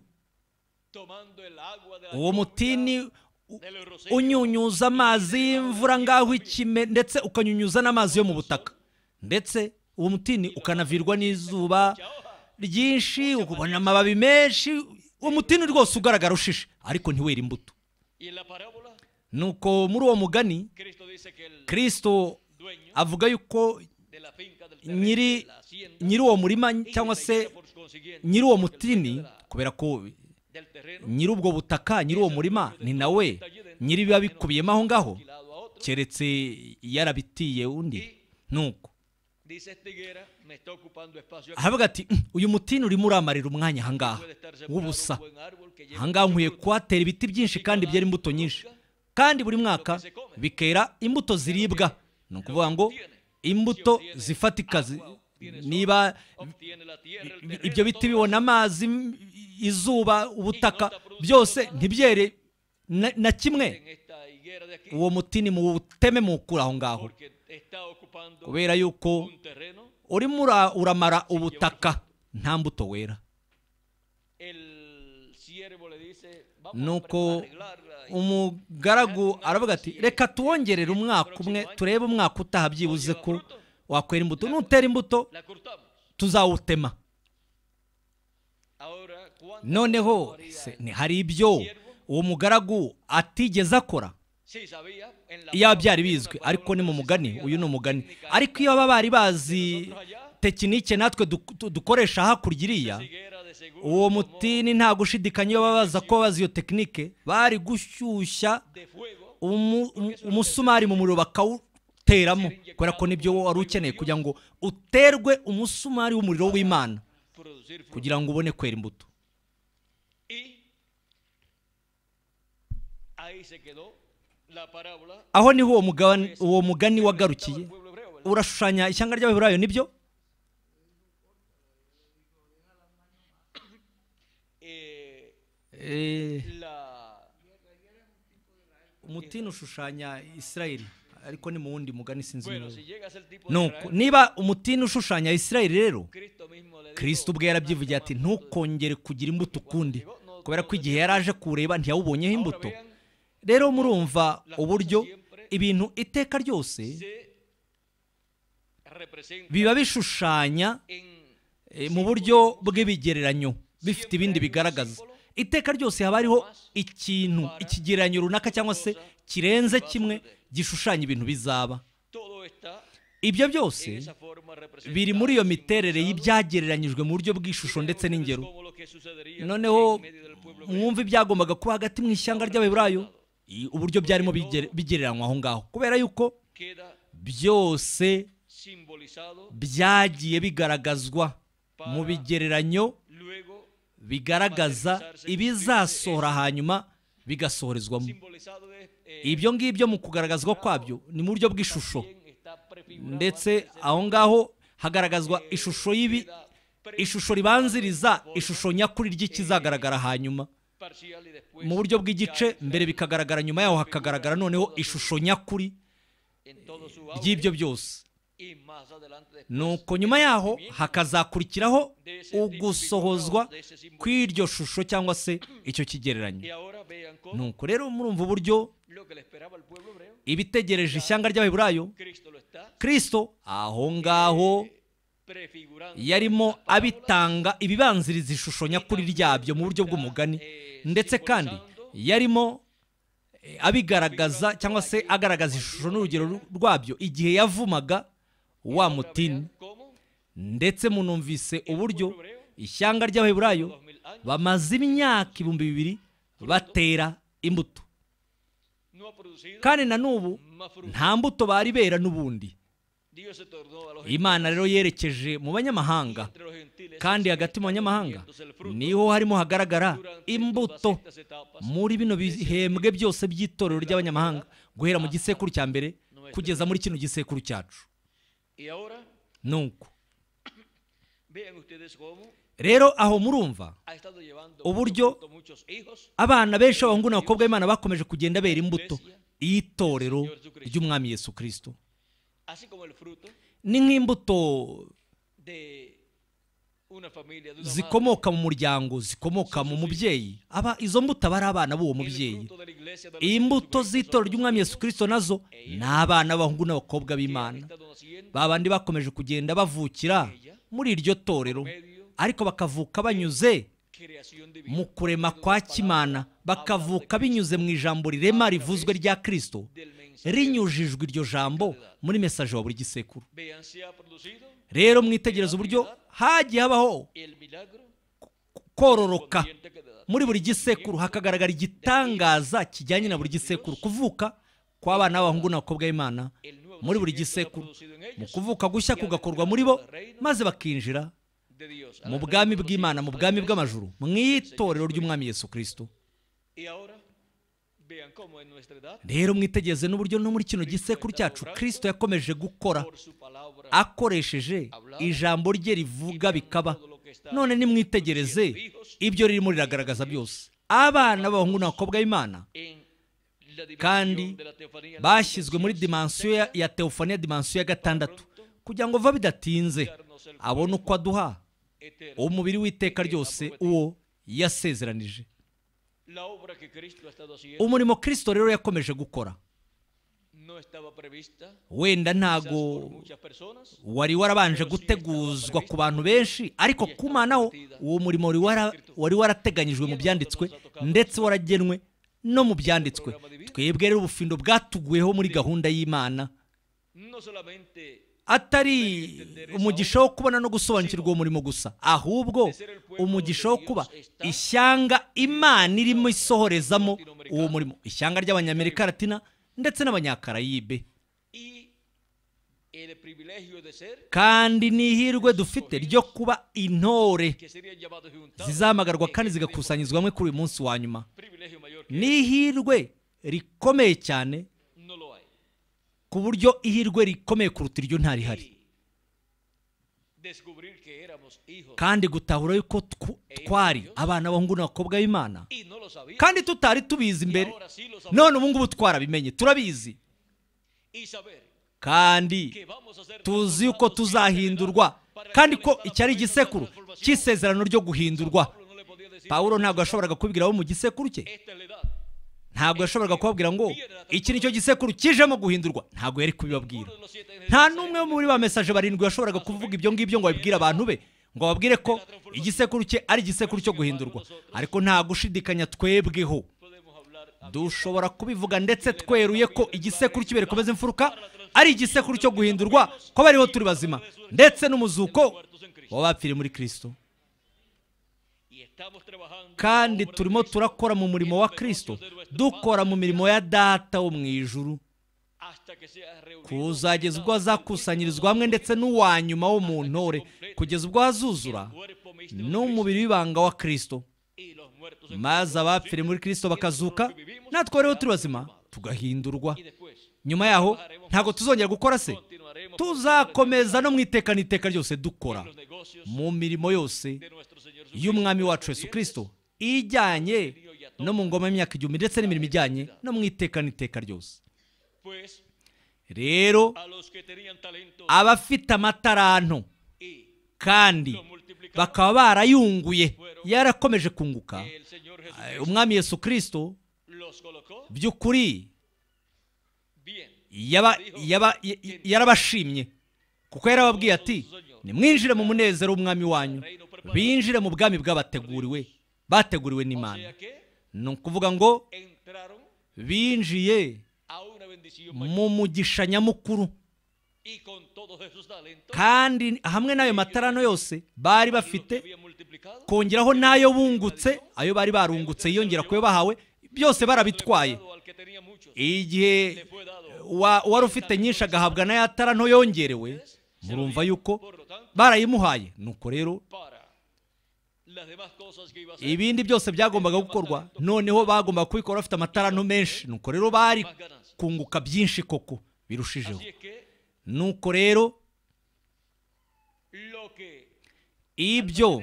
uwo mutini unyunyuza amazi y'imvura ngaho ikime ndetse ukanyunyuza n'amazi yo mu butaka ndetse uwo mutini ukanavirwa n'izuba ryinshi ukubona amababi menshi uwo mutini rwose ugaragara ushishe ariko ntiwere imbuto nuko muri uwo mugani kirisito avuga yuko nyiri nyiri uwo murima cyangwa se nyiri uwo mutini kubera ko nyiri ubwo butaka nyiri uwo murima ni nawe nyiri ibiba bikubiyemo aho ngaho keretse yarabitiye undi nuko aravuga ati mm, uyu mutini urimo uramarira umwanya ahangaha w'ubusa ahangaha nkwiye kuhatera ibiti byinshi kandi byera imbuto nyinshi kandi buri mwaka bikera imbuto ziribwa ni ukuvuga ngo imbuto zifatika niba ibyo biti bibona amazi izuba ubutaka byose ntibyere na kimwe uwo muti buteme muwukure aho ngaho kubera yuko urimo uramara ubutaka nta mbuto wera nuko umugaragu aravuga ati reka tuwongerere umwaka umwe turebe umwaka utaha byibuze ko wakwera imbuto nutera imbuto tuzawutema noneho hari ibyo uwo mugaragu atigeze akora iyo byari bizwi ariko ni mu mugani uyu ni umugani ariko iyo baba bari bazi tekinike natwe dukoresha hakurya iriya uwo mutini nta gushidikanya iyo baba ko bazi iyo tekinike bari gushyushya umusumari mu muriro bakawuteramo kubera ko nibyo wari ukeneye kugira ngo uterwe umusumari w'umuriro w'imana kugira ngo ubone kwera imbuto aho niho uwo mugani uwo mugani wagarukiye urashushanya ishyanga ry'abaheburayo nibyo umutini eh, eh. ushushanya isirayiri ariko ni mu wundi mugani sinzi nuko niba umutini ushushanya isirayiri rero kirisito ubwo yarabyivugiye ati ntukongere kugira imbuto ukundi kubera ko igihe yari aje kureba ntiyawubonyeho imbuto rero murumva uburyo ibintu iteka ryose biba bishushanya eh, mu buryo bw'ibigereranyo bifite ibindi bigaragaza iteka ryose haba hariho ikintu ikigereranyo runaka cyangwa se kirenze kimwe gishushanya ibintu bizaba ibyo byose biri muri iyo miterere y'ibyagereranyijwe mu buryo bw'ishusho ndetse n'ingero noneho mwumva ibyagombaga kuba hagati mu ishyanga ry'ababurayo uburyo byarimo bigereranywa aho ngaho kubera yuko byose byagiye bigaragazwa mu bigereranyo bigaragaza ibizasohora hanyuma bigasohorezwamo eh, ibyo ngibyo mu kugaragazwa kwabyo ni mu buryo bw'ishusho ndetse aho ngaho hagaragazwa eh, ishusho y'ibi ishusho ribanziriza ishusho nyakuri ry'ikizagaragara hanyuma mu buryo bw'igice mbere bikagaragara nyuma yaho hakagaragara noneho ishusho nyakuri ry'ibyo byose nuko nyuma yaho hakazakurikiraho ugusohozwa kw'iryo shusho cyangwa se icyo kigereranyo nuko rero murumva uburyo ibitegereje ishyanga ry'abaheburayo kirisito aho eh, ngaho yarimo abitanga ibibanziriza ishusho nyakuri ryabyo mu buryo bw'umugani eh, ndetse kandi yarimo eh, abigaragaza cyangwa se agaragaza ishusho n'urugero rwabyo igihe yavumaga wa mutini ndetse munumvise uburyo ishyanga ry'abaheburayo bamaze imyaka ibihumbi bibiri batera imbuto kandi na n'ubu nta mbuto bari bera n'ubundi imana rero yerekeje mu banyamahanga kandi hagati mu banyamahanga niho harimo hagaragara imbuto muri bino bihembwe byose by'itorero ry'abanyamahanga guhera mu gisekuru cya mbere kugeza muri kino gisekuru cyacu nuko <coughs> rero aho murumva uburyo abana benshi b'abahungu n'abakobwa b'imana bakomeje kugenda bera imbuto y'itorero ry'umwami yesu kirisito así como el fruto n'ink'imbuto zikomoka mu muryango zikomoka mu mubyeyi aba izo mbuto aba ari abana b'uwo mubyeyi imbuto z'itora ry'umwami Yesu kirisito nazo ni abana b'abahungu n'abakobwa b'imana babandi bakomeje kugenda bavukira muri iryo torero ariko bakavuka banyuze mu kurema kwa kimana bakavuka binyuze mu ijambo rirema rivuzwe rya kirisito rinyujijwe iryo jambo muri mesaje wa buri gisekuru rero mwitegereze uburyo hagiye habaho kororoka muri buri gisekuru hakagaragara igitangaza kijyanye na buri gisekuru kuvuka kw'abana b'abahungu n'abakobwa b'imana muri buri gisekuru mu kuvuka gushya kugakorwa muri bo maze bakinjira mu bwami bw'imana mu bwami bw'amajuru mu itorero ry'umwami yesu kirisito rero mwitegereze n'uburyo no muri kino gisekuru cyacu kirisito yakomeje gukora akoresheje ijambo rye rivuga bikaba none nimwitegereze ibyo ririmo riragaragaza byose abana b'abahungu n'abakobwa b'imana kandi bashyizwe muri dimansiyo ya teofaniya dimansiyo ya gatandatu kugira ngo va bidatinze abone uko aduha umubiri w'iteka ryose uwo yasezeranije umurimo Kristo rero yakomeje gukora wenda ntago wari warabanje guteguzwa ku bantu benshi ariko kumanaho uwo murimo wari warateganyijwe mu byanditswe ndetse waragenwe no mu byanditswe twebwe rero ubufindo bwatugweho muri gahunda y'imana atari umugisha wo kubona no gusobanukirwa uwo murimo gusa ahubwo umugisha wo kuba ishyanga imana irimo isohorezamo uwo murimo ishyanga ry'abanyamerika latina ndetse n'abanyakarayibe kandi nihirwe dufite ryo kuba intore zizamagarwa kandi zigakusanyirizwa hamwe kuri uyu munsi wa nyuma nihirwe rikomeye cyane ku buryo ihirwe rikomeye kuruta iryo ntarihari kandi gutahura yuko twari abana b'abahungu n'abakobwa b'imana kandi tutari tubizi imbere none ubu ngubu twarabimenye turabizi kandi tuzi yuko tuzahindurwa kandi ko icyari igisekuru cy'isezerano ryo guhindurwa pawuro ntabwo yashoboraga kubibwira abo mu gisekuru cye ntabwo yashoboraga kubabwira ngo iki ni cyo gisekuru kijemo guhindurwa ntabwo yari kubibabwira nta n'umwe muri ba mesaje barindwi yashoboraga kuvuga ibyo ngibyo ngo babibwire abantu be ngo babwire ko igisekuru cye ari igisekuru cyo guhindurwa ariko nta gushidikanya twebweho dushobora kubivuga ndetse tweruye ko igisekuru kibere komeza imfuruka ari igisekuru cyo guhindurwa ko bariho turi bazima ndetse n'umuzuko w'abapfiri muri kirisito kandi turimo turakora mu murimo wa kristo dukora mu mirimo ya data wo mu ijuru kuzageza ubwo azakusanyirizwa hamwe ndetse n'uwa nyuma wo mu ntore kugeza ubwo azuzura n'umubiri w'ibanga wa kristo maze abapfire muri kristo bakazuka natwe rero turi bazima tugahindurwa nyuma yaho ntabwo tuzongera gukora se tuzakomeza no mu iteka n'iteka ryose dukora mu mirimo yose y'umwami wacu Yesu Kristo ijyanye no mu ngoma y'imyaka igihumbi ndetse n'imirimo ijyanye no mu iteka n'iteka ryose rero abafite amataranto kandi bakaba barayunguye yarakomeje kunguka umwami Yesu Kristo by'ukuri yarabashimye kuko yarababwiye ati nimwinjire mu munezero w'umwami wanyu binjire mu bwami bw'abateguriwe bateguriwe n'imana ni ukuvuga ngo binjiye mu mugisha nyamukuru kandi hamwe n'ayo matarano yose bari bafite kongeraho n'ayo bungutse ayo bari barungutse yiyongera kuyo bahawe byose barabitwaye igihe wari ufite nyinshi agahabwa n'ayo atarano yongerewe murumva yuko barayimuhaye nuko rero ibindi byose byagombaga gukorwa noneho bagombaga kubikora bafite amatarano menshi nuko rero bari kunguka byinshi koko birushijeho nuko rero ibyo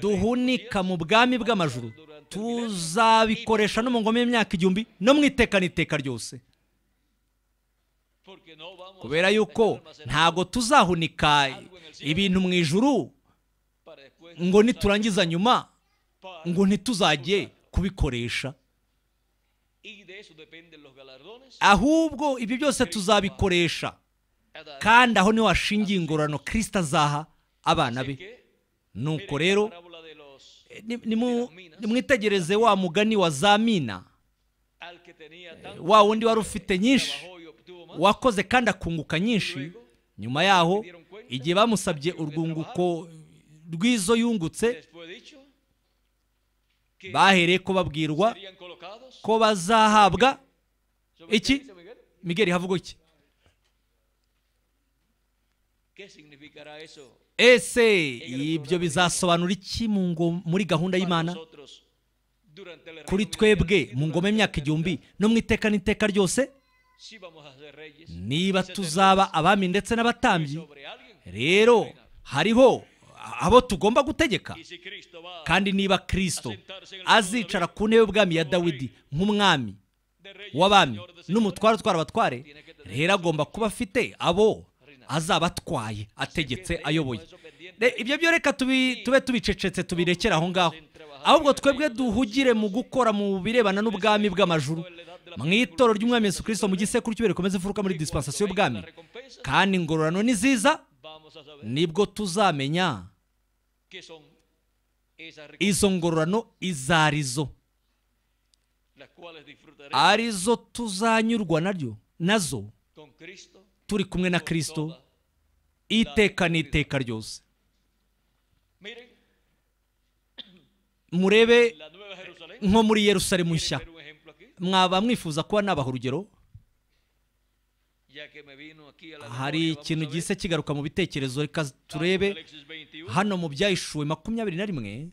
duhunika mu bwami bw'amajuru tuzabikoresha no mu ngoma y'imyaka igihumbi no mu iteka n'iteka ryose kubera yuko ntabwo tuzahunika ibintu mu ijuru ngo niturangiza nyuma ngo ntituzajye kubikoresha ahubwo ibi byose tuzabikoresha kandi aho niho hashingiye ingororano kirisita azaha abana be nuko rero eh, nimwitegereze wa mugani wa za mina eh, wa wundi wari ufite nyinshi wakoze kandi akunguka nyinshi nyuma yaho igihe bamusabye urwunguko rw'izo yungutse bahereye ko babwirwa ko bazahabwa iki migeri havugwa iki ese ibyo bizasobanura iki muri gahunda y'imana kuri twebwe mu ngoma y'imyaka igihumbi no mu iteka n'iteka ryose niba tuzaba abami ndetse n'abatambyi rero hariho abo tugomba gutegeka kandi niba kirisito azicara ku ntebe y'ubwami ya dawidi nk'umwami w'abami n'umutware utwara abatware rero agomba kuba afite abo azaba atwaye ategetse ayoboye ibyo byo reka tube tubicecetse tubirekere aho ngaho ahubwo twebwe duhugire mu gukora mu birebana n'ubwami bw'amajuru mu itoro ry'umwami Yesu kirisito mu gisekuru cy'imbere rikomeze imfuruka muri disipansasiyo y'ubwami kandi ingororano ni nziza nibwo tuzamenya izo ngororano izo arizo arizo tuzanyurwa naryo nazo turi kumwe na kirisito iteka n'iteka ryose murebe nko muri Yerusalemu nshya mwaba mwifuza kuba nabaha urugero hari ikintu gise kigaruka mu bitekerezo reka turebe hano mu byahishuwe makumyabiri na rimwe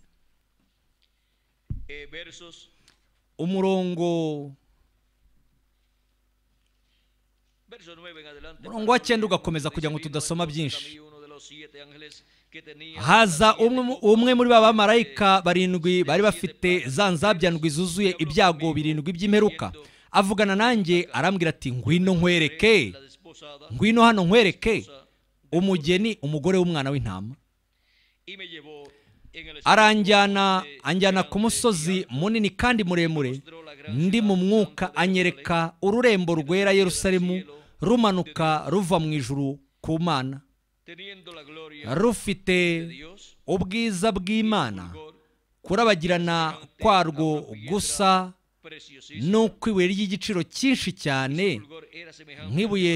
eh, umurongo umurongo wa cyenda ugakomeza kugira ngo tudasoma byinshi haza umwe muri ba bamarayika barindwi bari bafite za nzabyandwi zuzuye ibyago birindwi by'imeruka avugana nanjye arambwira ati ngwino nkwereke ngwino hano nkwereke umugeni umugore w'umwana w'intama aranjyana anjyana ku musozi munini kandi muremure ndi mu mwuka anyereka ururembo rwera Yerusalemu rumanuka ruva mu ijuru ku mana rufite ubwiza bw'imana kurabagirana kwarwo gusa ni ibuye ry'igiciro cyinshi cyane nk'ibuye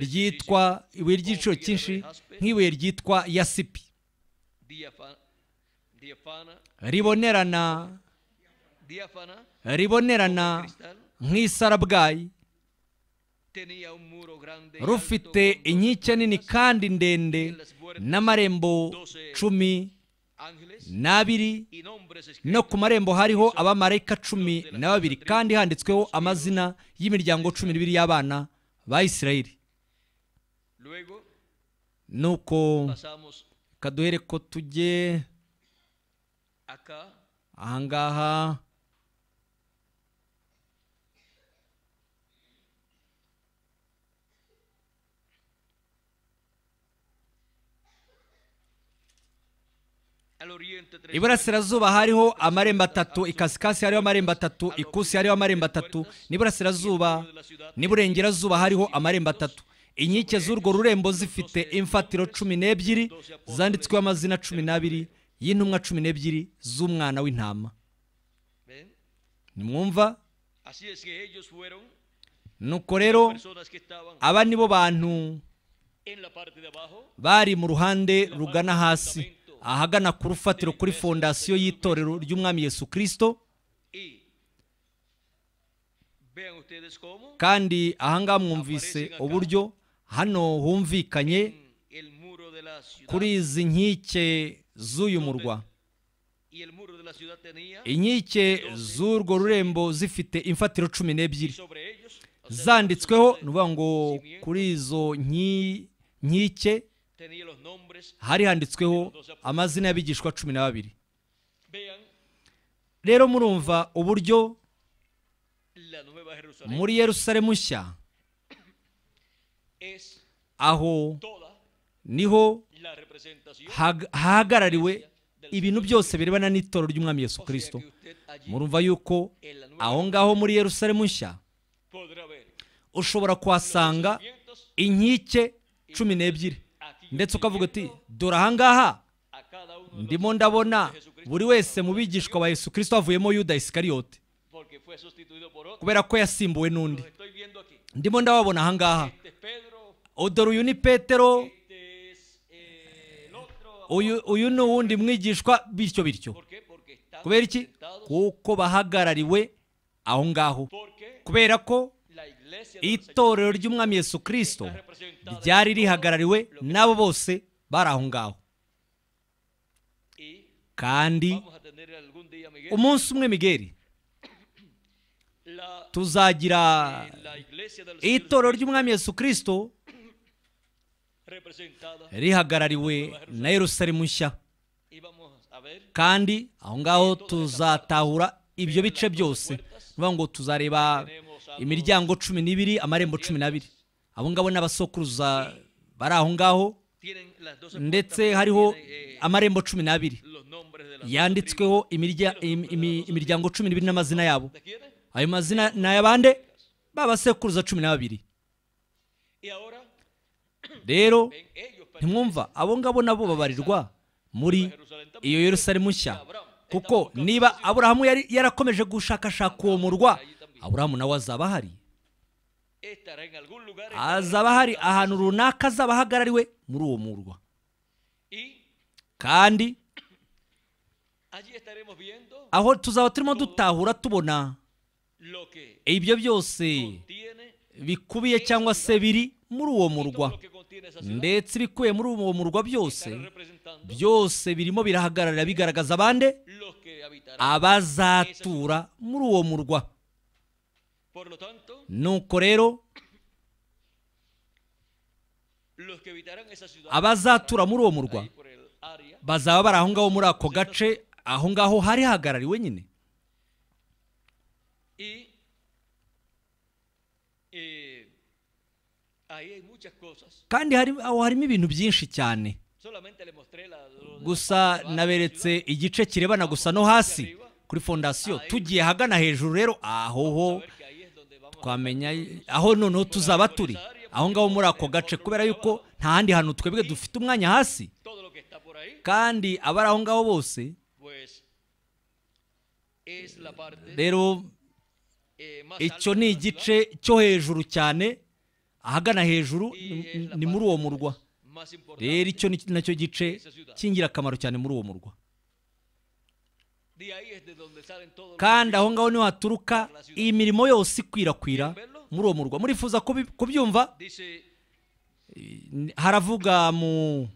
ryitwa ibuye ry'igiciro cyinshi nk'ibuye ryitwa yasipi ribonerana ribonerana nk'isarabwayi rufite inkike nini kandi ndende n'amarembo cumi n'abiri no ku marembo hariho abamarayika cumi na babiri kandi handitsweho amazina y'imiryango cumi n'ibiri y'abana ba isirayeli nuko kaduhere ko tujye ahangaha iburasirazuba hariho amarembo atatu ikasikasi hariho amarembo atatu ikusi hariho amarembo atatu n'iburasirazuba n'iburengerazuba hariho amarembo atatu inkike z'urwo rurembo zifite imfatiro cumi n'ebyiri zanditsweho amazina cumi n'abiri y'intumwa cumi n'ebyiri z'umwana w'intama nimwumva nuko rero aba nibo bantu bari mu ruhande rugana hasi ahagana ku rufatiro kuri fondasiyo y'itorero ry'umwami Yesu kirisito kandi ahangaha mwumvise uburyo hano humvikanye kuri izi nkike z'uyu murwa inkike z'urwo rurembo zifite imfatiro cumi n'ebyiri zanditsweho ni ngo kuri izo nkike hari handitsweho amazina y'abigishwa cumi na babiri rero murumva uburyo muri Yerusalemu nshya aho niho hahagarariwe ibintu byose birebana n'itoro ry'umwami Yesu kirisito murumva yuko aho ngaho muri Yerusalemu nshya ushobora kuhasanga inkike cumi n'ebyiri ndetse ukavuga uti dore ahangaha ndimo ndabona buri wese mu bigishwa ba Yesu kirisito avuyemo yuda isikariyote kubera ko yasimbuwe n'undi ndimo ndababona ahangaha dore uyu ni petero uyu ni uwundi mwigishwa bityo bityo kubera iki kuko bahagarariwe aho ngaho kubera ko itorero ry'umwami Yesu Kristo ryari rihagarariwe n'abo bose bari aho ngaho kandi umunsi umwe migeri tuzagira itorero ry'umwami Yesu Kristo rihagarariwe na Yerusalemu nshya kandi aho ngaho tuzatahura ibyo bice byose ni ngo tuzareba imiryango cumi n'ibiri amarembo cumi n'abiri abo ngabo n'abasokuruza bari aho ngaho ndetse hariho amarembo cumi n'abiri yanditsweho imiryango cumi n'ibiri n'amazina yabo ayo mazina ni ay'abande babasekuruza cumi n'ababiri rero ntimwumva abo ngabo nabo babarirwa muri iyo Yerusalemu nshya kuko niba aburahamu yari yarakomeje gushakashaka uwo murwa aburahamu nawe azaba ahari azaba ahari ahantu runaka azaba ahagarariwe muri uwo murwa kandi aho tuzaba turimo dutahura tubona ibyo byose bikubiye cyangwa se biri muri uwo murwa ndetse ibikubiye muri uwo murwa byose byose birimo birahagarara bigaragaza abande abazatura muri uwo murwa Por lo tanto, nukorero abazatura muri uwo murwa bazaba bari aho ngaho muri ako gace aho ngaho hari hagarariwe nyine kandi aho harimo ibintu byinshi cyane gusa naberetse igice kirebana gusa no hasi kuri fondasiyo tugiye ahagana hejuru rero aho ho twamenya aho noneho tuzaba turi aho ngaho muri ako gace kubera yuko nta handi hantu twebwe dufite umwanya hasi kandi abari aho ngaho bose rero icyo ni igice cyo hejuru cyane ahagana hejuru ni muri uwo murwa rero icyo ni nacyo gice cy'ingirakamaro cyane muri uwo murwa kandi aho ngaho niho haturuka iyi mirimo yose ikwirakwira muri uwo murwa murifuza kubyumva haravuga mu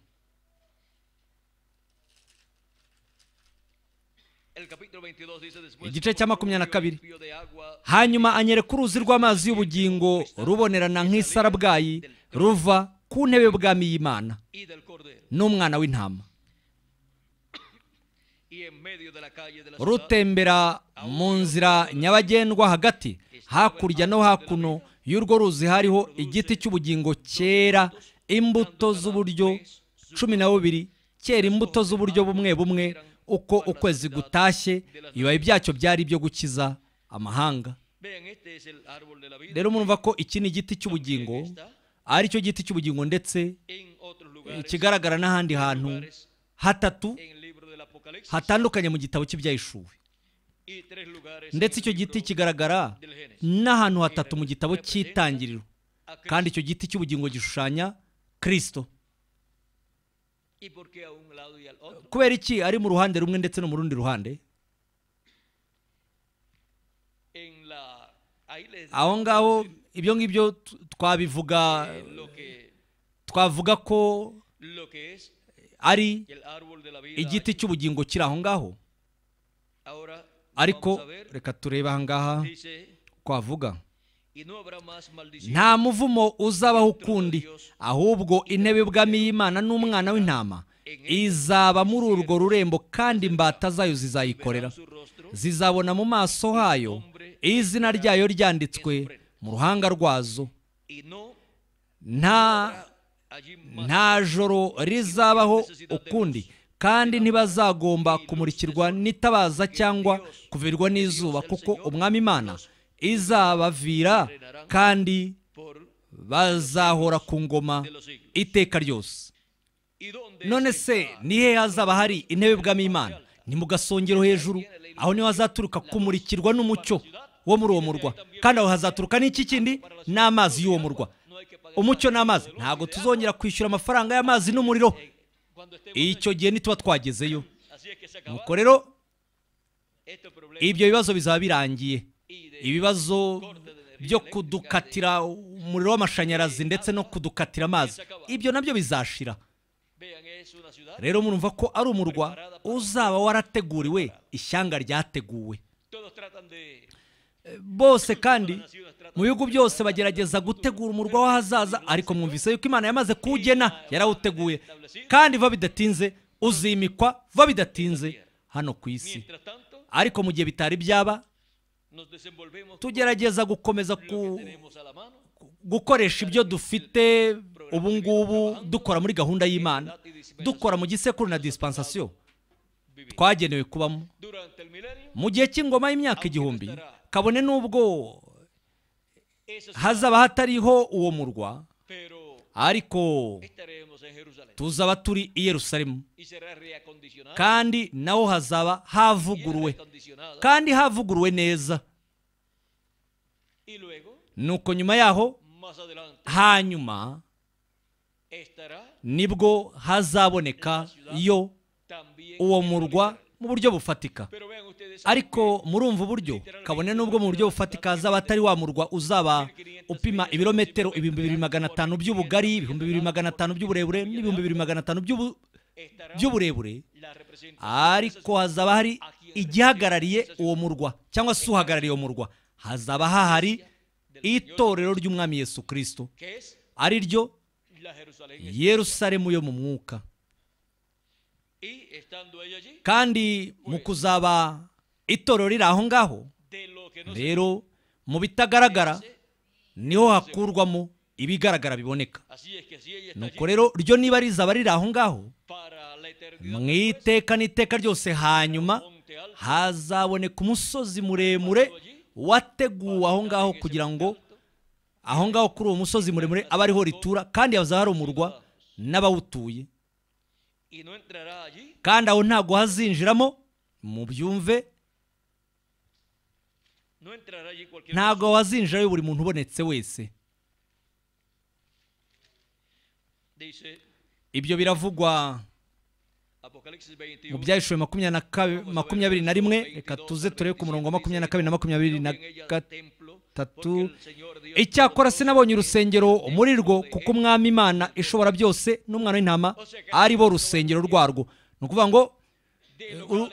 igice cya makumyabiri na kabiri hanyuma anyereka uruzi rw'amazi y'ubugingo rubonerana nk'isarabwayi ruva ku ntebe y'ubwami y'imana n'umwana w'intama rutembera mu nzira nyabagendwa hagati hakurya no hakuno y'urwo ruzi hariho igiti cy'ubugingo cyera imbuto z'uburyo cumi na bubiri cyera imbuto z'uburyo bumwe bumwe uko ukwezi gutashye ibibabi byacyo byari ibyo gukiza amahanga rero murumva ko iki ni igiti cy'ubugingo ari cyo giti cy'ubugingo ndetse kigaragara n'ahandi hantu hatatu hatandukanye mu gitabo cy'ibyahishuwe ndetse icyo giti kigaragara n'ahantu hatatu mu gitabo cy'itangiriro kandi icyo giti cy'ubugingo gishushanya kirisito kubera iki ari mu ruhande rumwe ndetse no mu rundi ruhande aho ngaho ibyo ngibyo twabivuga twavuga ko ari igiti cy'ubugingo kiri aho ngaho ariko reka turebe aha ngaha uko nta muvumo uzabaho ukundi ahubwo intebe y'ubwami y'imana n'umwana w'intama izaba muri urwo rurembo kandi imbata zayo zizayikorera zizabona mu maso hayo izina ryayo ryanditswe mu ruhanga rwazo nta nta joro rizabaho ukundi kandi ntibazagomba kumurikirwa n'itabaza cyangwa kuvirwa n'izuba kuko umwami imana izabavira kandi bazahora ku ngoma iteka ryose none se ni he hazaba hari intebe bwami imana ni mu gasongero hejuru aho niho hazaturuka kumurikirwa n'umucyo wo muri uwo murwa kandi aho hazaturuka n'iki kindi n'amazi y'uwo murwa umucyo n'amazi ntabwo tuzongera kwishyura amafaranga y'amazi n'umuriro icyo gihe ntituba twagezeyo nuko rero ibyo bibazo bizaba birangiye ibibazo byo kudukatira umuriro w'amashanyarazi ndetse no kudukatira amazi ibyo nabyo bizashira rero murumva ko ari umurwa uzaba warateguriwe ishyanga ryateguwe bose kandi mu bihugu byose bagerageza gutegura umurwa w'ahazaza ariko mwumvise yuko imana yamaze kuwugena yarawuteguye kandi va bidatinze uzimikwa va bidatinze hano ku isi ariko mu gihe bitari byaba tugerageza gukomeza gukoresha ibyo dufite ubu ngubu dukora muri gahunda y'imana dukora mu gisekuru na disipansasiyo twagenewe kubamo mu gihe cy'ingoma y'imyaka igihumbi kabone n'ubwo hazaba hatariho uwo murwa ariko tuzaba turi i Yerusalemu kandi naho hazaba havuguruwe kandi havuguruwe neza nuko nyuma yaho hanyuma nibwo hazaboneka yo uwo murwa mu buryo bufatika ariko murumva uburyo kabone n'ubwo mu buryo bufatika azaba atari wa murwa uzaba upima ibirometero ibihumbi bibiri magana atanu by'ubugari ibihumbi bibiri magana atanu by'uburebure n'ibihumbi bibiri magana atanu by'uburebure ariko hazaba hari igihagarariye uwo murwa cyangwa se uhagarariye uwo murwa hazaba hahari itorero ry'umwami Yesu kirisito ari ryo yerusalemu yo mu mwuka kandi mu kuzaba itoro riri aho ngaho rero mu bitagaragara niho hakurwamo ibigaragara biboneka nuko rero ryo niba rizaba riri aho ngaho mu iteka n'iteka ryose hanyuma hazaboneka umusozi muremure wateguwe aho ngaho kugira ngo aho ngaho kuri uwo musozi muremure abe ariho ritura kandi hazaba hari umurwa n'abawutuye kandi aho ntabwo hazinjiramo mu byumve ntabwo wazinjirayo buri muntu ubonetse wese ibyo biravugwa mu kabiri makumyabiri na rimwe reka tuze turebe ku murongo wa makumyabiri na kabiri na makumyabiri na gatatu icyakora sinabonye urusengero muri rwo kuko umwami imana ishobora byose n'umwana w'intama ari bo rusengero rwarwo ni ukuvuga ngo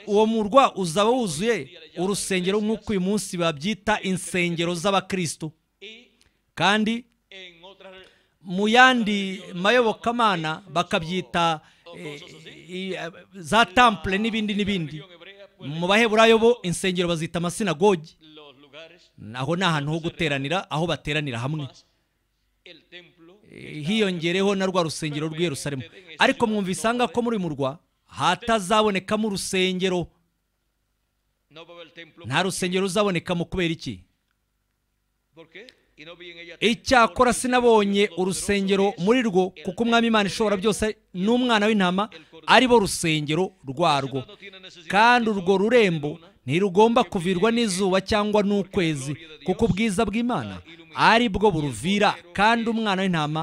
uwo murwa uzaba wuzuye urusengero nk'uko uyu munsi babyita insengero z'abakristo kandi mu yandi mayobokamana bakabyita eh, eh, za tampure n'ibindi n'ibindi mu baheburayo bo insengero bazita amasinagogi aho ni ahantu ho guteranira aho bateranira hamwe eh, hiyongereho na rwa rusengero rw'i Yerusalemu ariko mwumva isanga ko muri murwa hatazabonekamo urusengero nta rusengero ruzabonekamo kubera iki icyakora sinabonye urusengero muri rwo kuko umwami imana ishobora byose n'umwana w'intama ari bo rusengero rwarwo kandi urwo rurembo ntirugomba kuvirwa n'izuba cyangwa n'ukwezi kuko ubwiza bw'imana ari bwo buruvira kandi umwana w'intama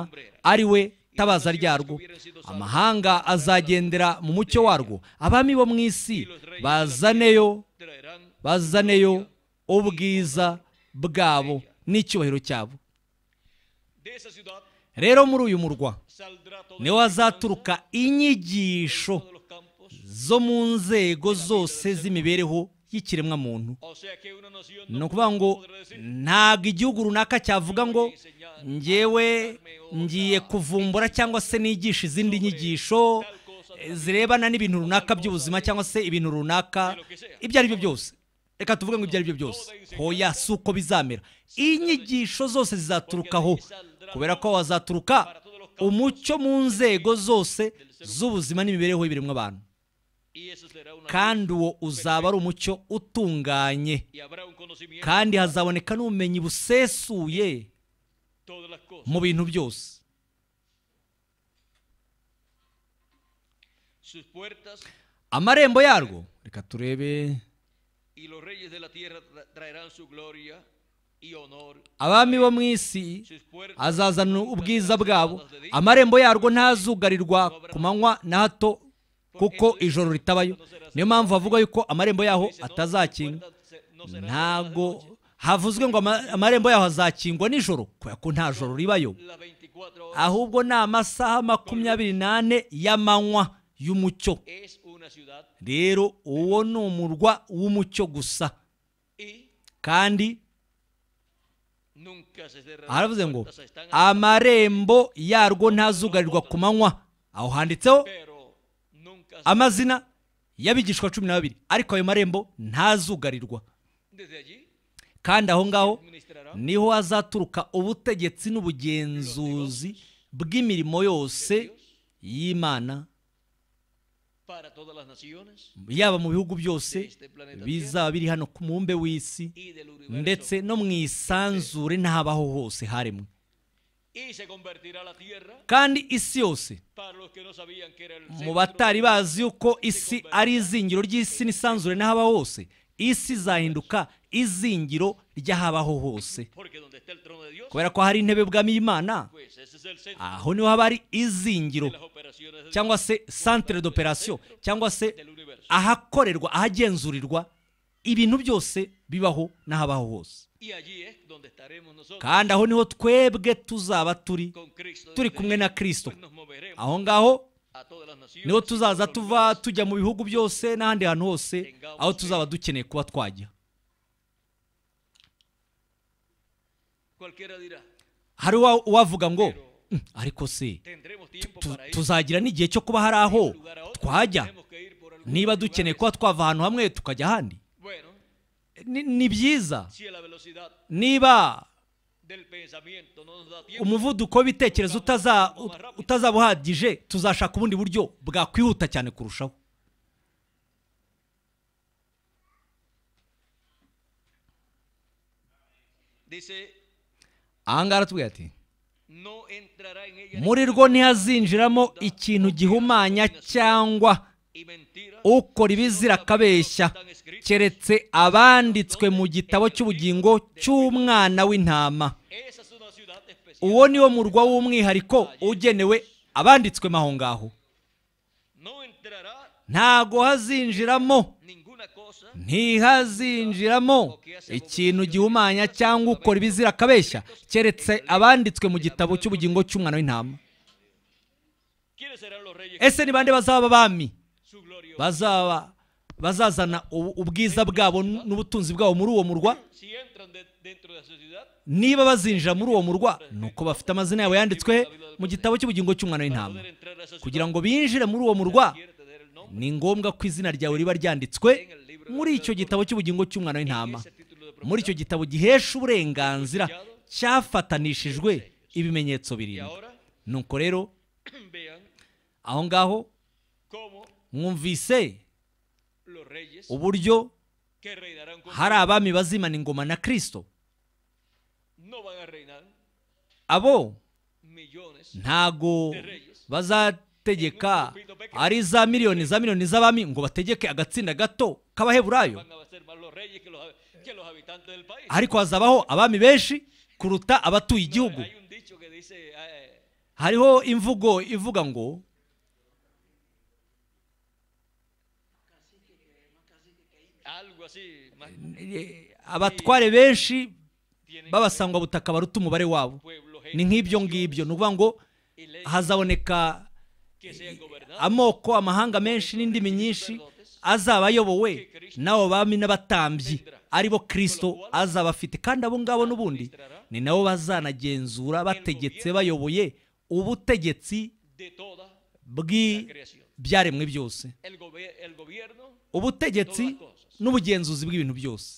ari we tabaza ryarwo amahanga azagendera mu mucyo warwo abami bo mu isi bazaneyo bazaneyo ubwiza bwabo n'icyubahiro cyabo rero muri uyu murwa niho hazaturuka inyigisho zo mu nzego zose z'imibereho y'ikiremwa muntu ni ukuvuga ngo ntabwo igihugu runaka cyavuga ngo ngewe ngiye kuvumbura cyangwa se nigisha izindi nyigisho zirebana n'ibintu runaka by'ubuzima cyangwa se ibintu runaka ibyo ari byo byose reka tuvuge ngo ibyo ari byo byose hoya si uko bizamera inyigisho zose zizaturukaho kubera ko wazaturuka umucyo mu nzego zose z'ubuzima n'imibereho y'ibiremwa abantu kandi uwo uzaba ari umucyo utunganye kandi hazaboneka n'ubumenyi busesuye mu bintu byose amarembo yarwo reka turebe abami bo mu isi azazana ubwiza bwabo amarembo yarwo ntazugarirwa ku manywa na hato kuko ijoro ritabayo niyo mpamvu avuga yuko amarembo yaho atazakinga ntago havuzwe ngo amarembo yaho azakingwa nijoro kubera ko nta joro ribayo ahubwo ni amasaha makumyabiri n'ane y'amanywa y'umucyo rero uwo ni umurwa w'umucyo gusa kandi haravuze ngo amarembo yarwo ntazugarirwa ku manywa aho handitseho amazina y'abigishwa cumi na babiri ariko ayo marembo ntazugarirwa kandi aho ngaho niho hazaturuka ubutegetsi n'ubugenzuzi bw'imirimo yose y'imana yaba mu bihugu byose bizaba biri hano ku mumbe w'isi ndetse no mu isanzure ntabaho hose haremwe Y se convertirá la tierra. kandi isi yose mu batari bazi yuko isi ari izingiro ry'isi n'isanzure n'ahaba hose isi izahinduka izingiro ry'ahabaho hose kubera ko hari intebe bwami y'imana aho niho haba hari izingiro cyangwa se santire d'operasiyo cyangwa se ahakorerwa ahagenzurirwa ibintu byose bibaho n'ahabaho hose kandi aho niho twebwe tuzaba turi turi kumwe na kirisito aho ngaho niho tuzaza tuva tujya mu bihugu byose n'ahandi hantu hose aho tuzaba dukeneye kuba twajya hari uwavuga ngo mm, ariko se tuzagira n'igihe cyo kuba hari aho twajya niba dukeneye kuba twava ahantu hamwe tukajya ahandi ni byiza niba umuvuduko w'ibitekerezo utazaba uhagije tuzashaka ubundi buryo bwakwihuta cyane kurushaho aha aratubwira ati muri rwo ntihazinjiramo ikintu gihumanya cyangwa ukora ibizira akabeshya keretse abanditswe mu gitabo cy'ubugingo cy'umwana w'intama uwo ni wo murwa w'umwihariko ugenewe abanditswe aho ngaho ntago hazinjiramo ntihazinjiramo ikintu gihumanya cyangwa ukora ibizira akabeshya keretse abanditswe mu gitabo cy'ubugingo cy'umwana w'intama ese ni bande bazaba abami bazaba bazazana ubwiza bwabo n'ubutunzi bwabo muri uwo murwa niba bazinjira muri uwo murwa ni uko bafite amazina yabo yanditswe mu gitabo cy'ubugingo cy'umwana w'intama kugira ngo binjire muri uwo murwa ni ngombwa ko izina ryawe riba ryanditswe muri icyo gitabo cy'ubugingo cy'umwana w'intama muri icyo gitabo gihesha uburenganzira cyafatanishijwe ibimenyetso birindwi nuko rero aho ngaho mwumvise uburyo hari abami bazimana ingoma na kirisito abo ntago bazategeka ari za miliyoni za miliyoni z'abami ngo bategeke agatsinda gato k'abaheburayo ariko hazabaho abami benshi kuruta abatuye igihugu hariho imvugo ivuga ngo abatware benshi babasangwa butaka baruta umubare wabo ni nk'ibyo ngibyo ni ukuvuga ngo hazaboneka amoko amahanga menshi n'indimi nyinshi azaba ayobowe n'abo bami n'abatambyi aribo kirisito azaba afite kandi abo ngabo n'ubundi ni nabo bazanagenzura bategetse bayoboye ubutegetsi bw'ibyaremwe byose ubutegetsi n'ubugenzuzi bw'ibintu byose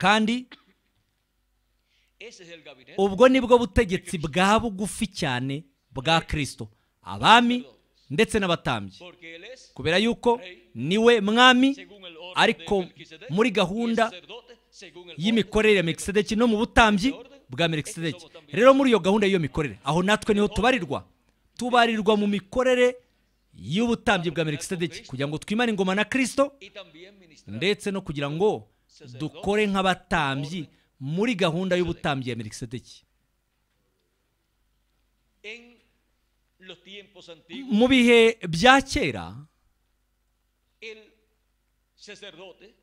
kandi ubwo ni bwo butegetsi bwa bugufi cyane bwa kirisito abami ndetse n'abatambyi kubera yuko niwe mwami ariko muri gahunda y'imikorere ya mekisedeki no mu butambyi bwa mekisedeki rero muri iyo gahunda y'iyo mikorere aho natwe niho tubarirwa tubarirwa mu mikorere y'ubutambyi bwa merikisedeki kugira ngo twimane ingoma na kirisito ndetse no kugira ngo dukore nk'abatambyi muri gahunda y'ubutambyi ya merikisedeki mu bihe bya kera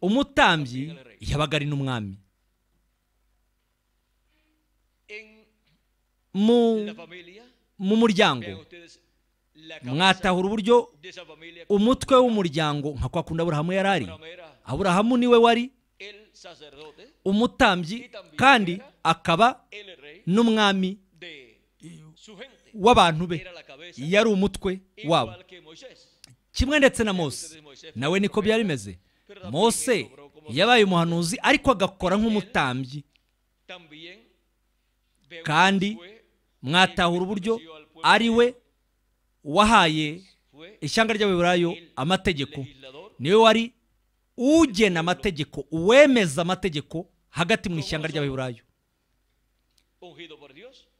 umutambyi yabaga ari n'umwami mu muryango mwatahura uburyo umutwe w'umuryango nka kwa kundi aburahamu yari ari aburahamu niwe wari umutambyi kandi akaba n'umwami w'abantu be yari umutwe wabo kimwe ndetse na mose nawe niko byari bimeze mose yabaye umuhanuzi ariko agakora nk'umutambyi kandi mwatahura uburyo ari we wahaye ishyanga ry'ababurayo amategeko niwe wari ugena amategeko uwemeza amategeko hagati mu ishyanga ry'ababurayo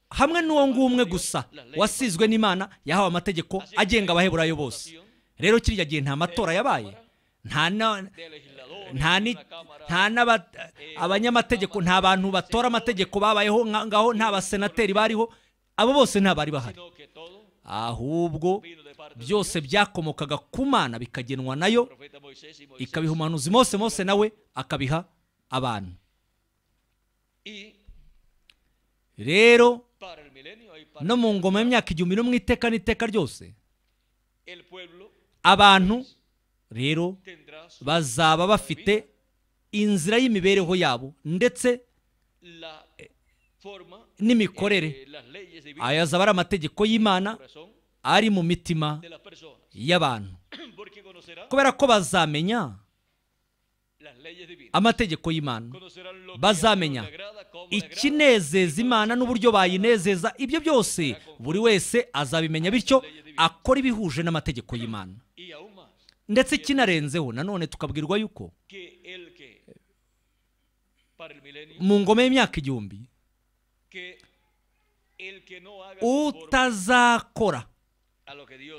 hamwe n'uwo ngumwe gusa wasizwe n'imana yahawe amategeko agenga abaheburayo bose rero kiriya gihe nta matora yabaye nta abanyamategeko nta bantu batora amategeko babayeho ngaho nta basenateri bariho abo bose ntabari bahari ahubwo byose byakomokaga ku mana bikagenwa nayo ikabiha umuhanuzi mose mose nawe akabiha abantu rero no mu ngoma y'imyaka igihumbi no mu iteka n'iteka ryose abantu rero bazaba bafite inzira y'imibereho yabo ndetse n'imikorere aya azaba ari amategeko y'imana ari mu mitima y'abantu <clears throat> kubera ko bazamenya amategeko y'imana bazamenya ikinezeza imana n'uburyo bayinezeza ibyo byose buri wese azabimenya bityo akora ibihuje n'amategeko y'imana ndetse kinarenzeho nanone tukabwirwa yuko mu ngoma y'imyaka igihumbi utazakora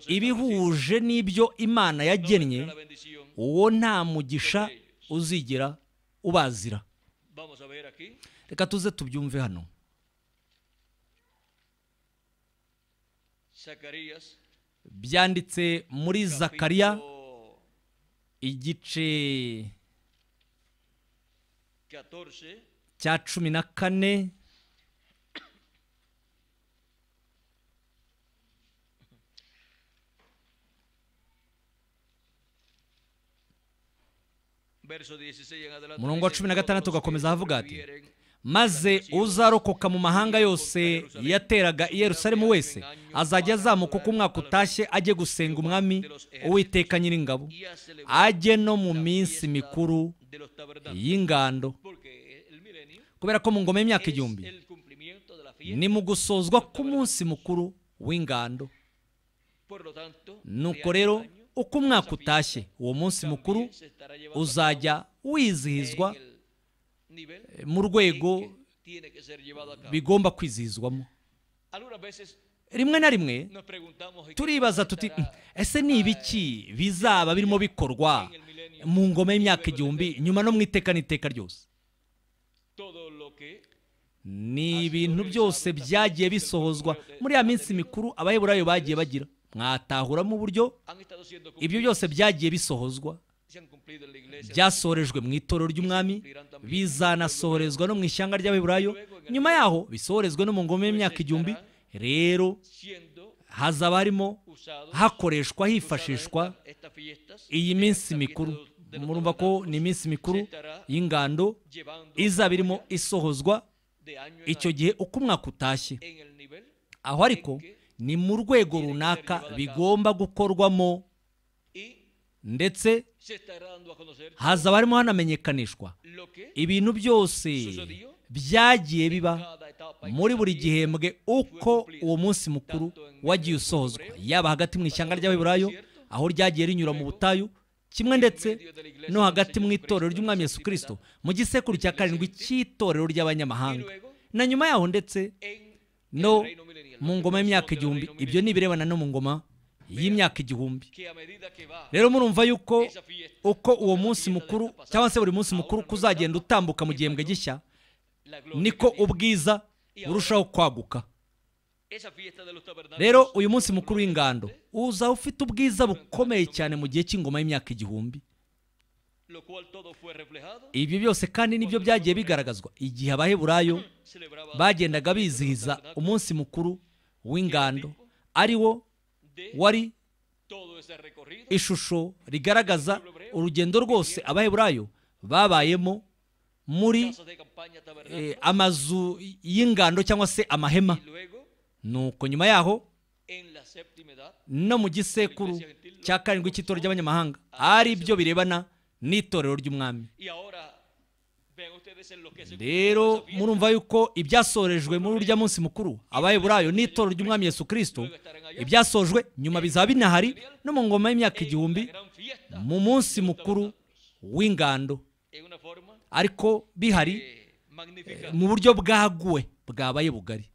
ibihuje n'ibyo imana yagennye uwo nta mugisha uzigera ubazira reka tuze tubyumve hano byanditse muri zakariya igice cya cumi na kane murongo wa cumi na gatandatu ugakomeza ahavuga ati maze uzarokoka mu mahanga yose yateraga i Yerusalemu wese azajya azamuka uko umwaka utashye ajye gusenga umwami uwiteka nyiringabo ajye no mu minsi mikuru y'ingando kubera ko mu ngoma y'imyaka igihumbi ni mu gusozwa k'umunsi mukuru w'ingando nuko rero uko umwaka utashye uwo munsi mukuru uzajya wizihizwa eh, mu rwego bigomba kwizihizwamo rimwe na rimwe turibaza tuti mm, ese ni ibiki bizaba birimo bikorwa mu ngoma y'imyaka igihumbi nyuma no mu iteka n'iteka ryose ni ibintu byose byagiye bisohozwa muri ya minsi mikuru abayobora bagiye bagira mu buryo ibyo byose byagiye bisohozwa byasorejwe mu itorero ry'umwami bizanasohorezwa no mu ishyanga ry'abiburayo nyuma yaho bisohorezwe no mu ngoma y'imyaka igihumbi rero hazaba harimo hakoreshwa hifashishwa iyi minsi mikuru murumva ko ni iminsi mikuru y'ingando izaba irimo isohozwa icyo gihe uko umwaka utashye aho ariko ni mu rwego runaka bigomba gukorwamo ndetse hazaba barimo hanamenyekanishwa ibintu byose byagiye biba muri buri gihembwe uko uwo munsi mukuru wagiye usohozwa yaba hagati mu ishyanga ry'abiburayo aho ryagiye rinyura mu butayu kimwe ndetse no hagati mu itorero ry'umwami Yesu kirisito mu gisekuru cya karindwi cy'itorero ry'abanyamahanga na nyuma yaho ndetse no mu ngoma y'imyaka igihumbi ibyo ni ibirebana no mu ngoma y'imyaka igihumbi rero murumva yuko uko uwo munsi mukuru cyangwa se buri munsi mukuru kuzagenda utambuka mu gihembwe gishya niko ubwiza burushaho kwaguka rero uyu munsi mukuru w'ingando uza ufite ubwiza bukomeye cyane mu gihe cy'ingoma y'imyaka igihumbi ibi byose kandi nibyo byagiye bigaragazwa igihe abaheburayo bagendaga bizihiza umunsi mukuru w'ingando ari wo wari ishusho rigaragaza urugendo rwose abaheburayo babayemo muri eh, amazu y'ingando cyangwa se amahema nuko nyuma yaho no mu gisekuru cya karindwi cy'itorero ry'abanyamahanga ari byo birebana n'itorero ry'umwami rero murumva yuko ibyasorejwe muri urya munsi mukuru abaye abayiburayo n'itorero ry'umwami Yesu Kristo ibyasojwe nyuma bizaba binahari no mu ngoma y'imyaka igihumbi mu munsi mukuru w'ingando ariko bihari mu buryo bwaguwe bwabaye bugari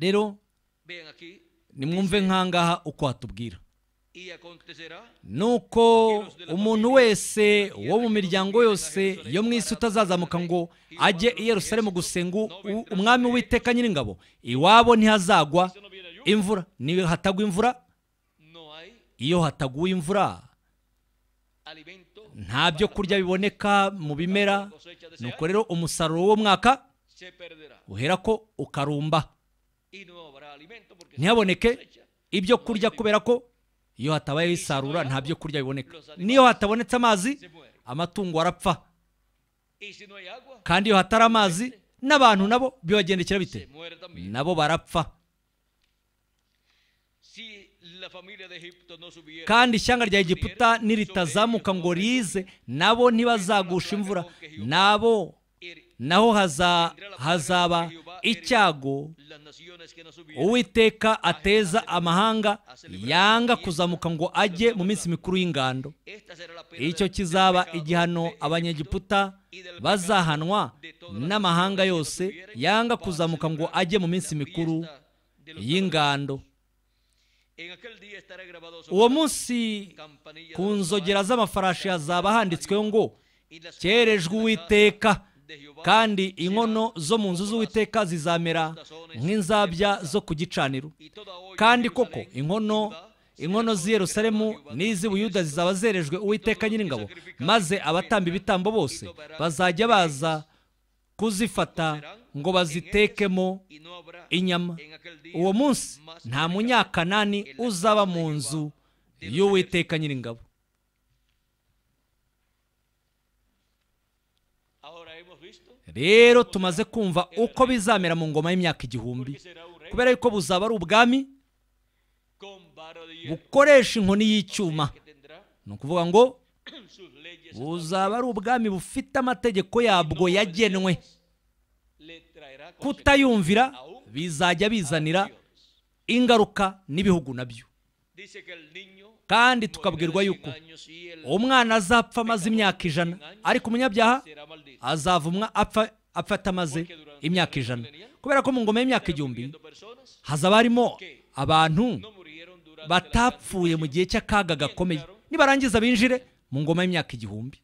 rero nimwumve nkangaha uko hatubwira nuko umuntu wese wo mu miryango yose yo mu isi utazazamuka ngo ajye i Yerusalemu gusenga umwami w'iteka nyir'ingabo iwabo ntihazagwa imvura niyo hatagwa imvura iyo hataguye imvura nta byo kurya biboneka mu bimera nuko rero umusaruro w'uwo mwaka uhera ko ukarumba ntihaboneke ibyo kurya kubera ko iyo hatabaye isarura nta byo kurya biboneka n'iyo hatabonetse amazi amatungo arapfa kandi iyo hatari amazi n'abantu nabo bibagendekera bite nabo barapfa kandi ishyanga rya egiputa niritazamuka ngo rize nabo ntibazagusha imvura nabo naho hazaba icyago uwiteka ateza amahanga yanga kuzamuka ngo ajye mu minsi mikuru y'ingando icyo kizaba igihano abanyegiputa bazahanwa n'amahanga yose yanga kuzamuka ngo ajye mu minsi mikuru y'ingando uwo munsi ku nzogera z'amafarashi hazaba handitswe ngo kerejwe uwiteka kandi inkono zo mu nzu z'uwiteka zizamera nk'inzabya zo ku gicaniro kandi koko inkono inkono z'i Yerusalemu n'izi buyuda zizaba zerejwe uwiteka nyiringabo maze abatamba ibitambo bose bazajya baza kuzifata ngo bazitekemo inyama uwo munsi nta munyakanani uzaba mu nzu y'uwiteka nyiringabo rero tumaze kumva uko bizamera mu ngoma y'imyaka igihumbi kubera yuko buzaba ari ubwami bukoresha inkoni y'icyuma ni ukuvuga ngo buzaba ari ubwami bufite amategeko yabwo yagenwe kutayumvira bizajya bizanira ingaruka n'ibihugu nabyo kandi tukabwirwa yuko umwana azapfa amaze imyaka ijana ariko umunyabyaha azavumwa apfa apfata amaze imyaka ijana kubera ko mu ngoma y'imyaka igihumbi hazaba harimo abantu batapfuye mu gihe cy'akaga gakomeye nibarangiza binjire mu ngoma y'imyaka igihumbi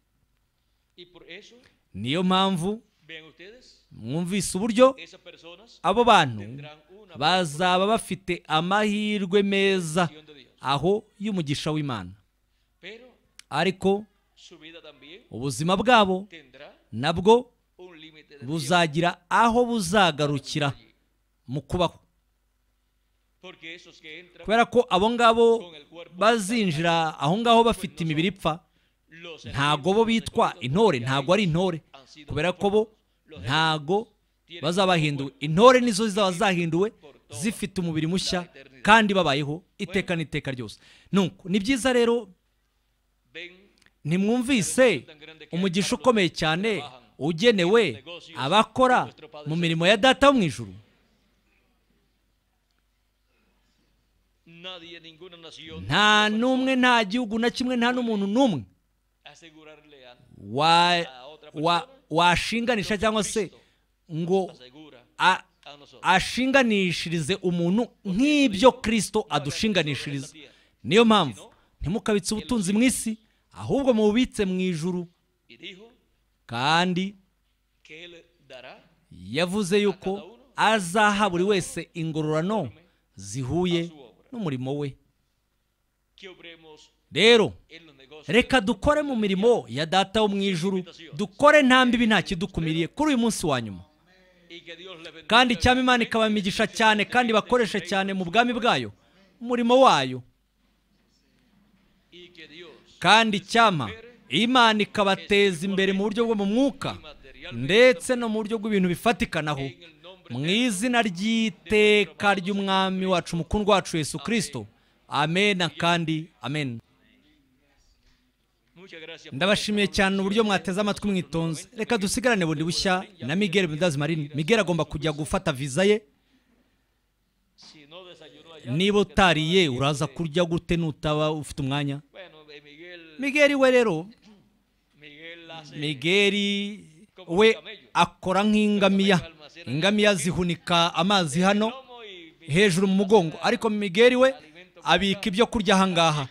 niyo mpamvu mwumvise uburyo abo bantu bazaba bafite amahirwe meza aho y'umugisha w'imana ariko ubuzima bwabo nabwo buzagira aho buzagarukira mu kubaho kubera ko abo ngabo bazinjira aho ngaho bafite imibiri ipfa ntago bo bitwa intore ntago ari intore kubera ko bo ntago bazabahinduwe intore nizo zizaba zahinduwe zifite umubiri mushya kandi babayeho iteka n'iteka ryose ni byiza rero ntimwumvise umugisha ukomeye cyane ugenewe abakora mu mirimo ya data wo mu ijuru nta n'umwe nta gihugu na kimwe nta n'umuntu n'umwe washinganisha cyangwa se ngo ashinganishirize umuntu nk'ibyo kirisito adushinganishiriza niyo mpamvu ntimukabitse ubutunzi mu isi ahubwo mubitse mu ijuru kandi yavuze yuko azaha buri wese ingororano zihuye n'umurimo we rero reka dukore mu mirimo ya data wo mu ijuru dukore nta mbibi nta kuri uyu munsi wa nyuma kandi icyamimana ikabamigisha cyane kandi bakoresha cyane mu bwami bwayo umurimo wayo kandi icyama imana ikabateza imbere mu buryo bwo mu mwuka ndetse no mu buryo bw'ibintu bifatikanaho mu izina ry'iteka ry'umwami wacu umukundwa wacu Yesu kirisito amena kandi amena ndabashimiye cyane uburyo mwateze amatwi mwitonze reka dusigarane bundi bushya na miguel bidazi marini miguel agomba kujya gufata viza ye niba utariye uraza kurya gute n'utaba ufite umwanya migeri we rero migeri we akora nk'ingamiya ingamiya zihunika amazi hano hejuru mu mugongo ariko migeri we abika ibyo kurya aha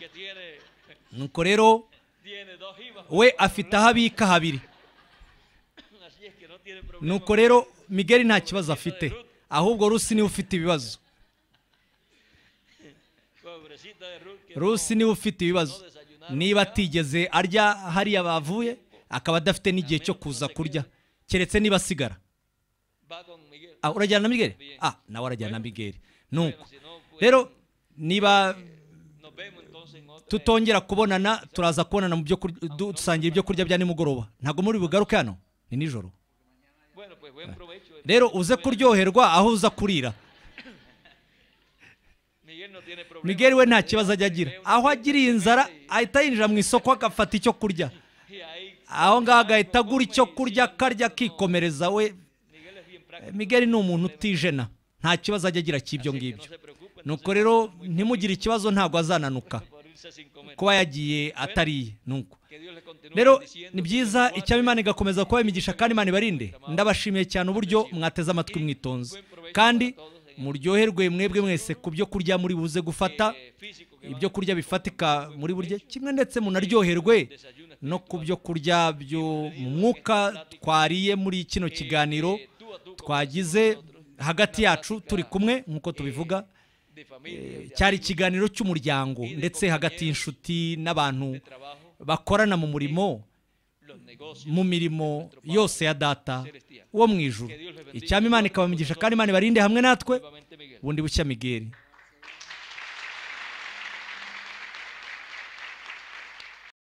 nuko rero we afite aho abika habiri nuko rero migeri nta kibazo afite ahubwo rusi niwe ufite ibibazo rusi niwe ufite ibibazo niba atigeze arya hariya bavuye akaba adafite n'igihe cyo kuza kurya keretse niba asigara ah, urajyana na migeri ah, nawe arajyana na migeri nuko rero niba tutongera kubonana turaza kubonana mu byo dusangira ibyo kurya bya nimugoroba ntabwo muri bugaruke hano ni nijoro rero uze kuryoherwa aho uza kurira miguel we nta kibazo ajya agira aho agiriye inzara ahita yinjira mu isoko agafata icyo kurya aho ngaho agahita agura icyo kurya akarya akikomereza we miguel ni umuntu utijena nta kibazo ajya agira cy'ibyo ngibyo nuko rero ntimugire ikibazo ntabwo azananuka kuba yagiye atariye nuko rero ni byiza Imana igakomeza kuba imigisha kandi Imana ibarinde ndabashimiye cyane uburyo mwateze amatwi mwitonze kandi muryoherwe mwebwe mwese ku byo kurya muri buze gufata ibyo kurya bifatika muri buryo kimwe ndetse munaryoherwe no ku byo kurya byo mu mwuka twariye muri kino kiganiro twagize hagati yacu turi kumwe nk'uko tubivuga eh, cyari ikiganiro cy'umuryango ndetse hagati y'inshuti n'abantu bakorana mu murimo mu mirimo yose ya data wo mu ijuru icyama imana ikabamigisha kandi imana ibarinde hamwe natwe ubundi bushya migeri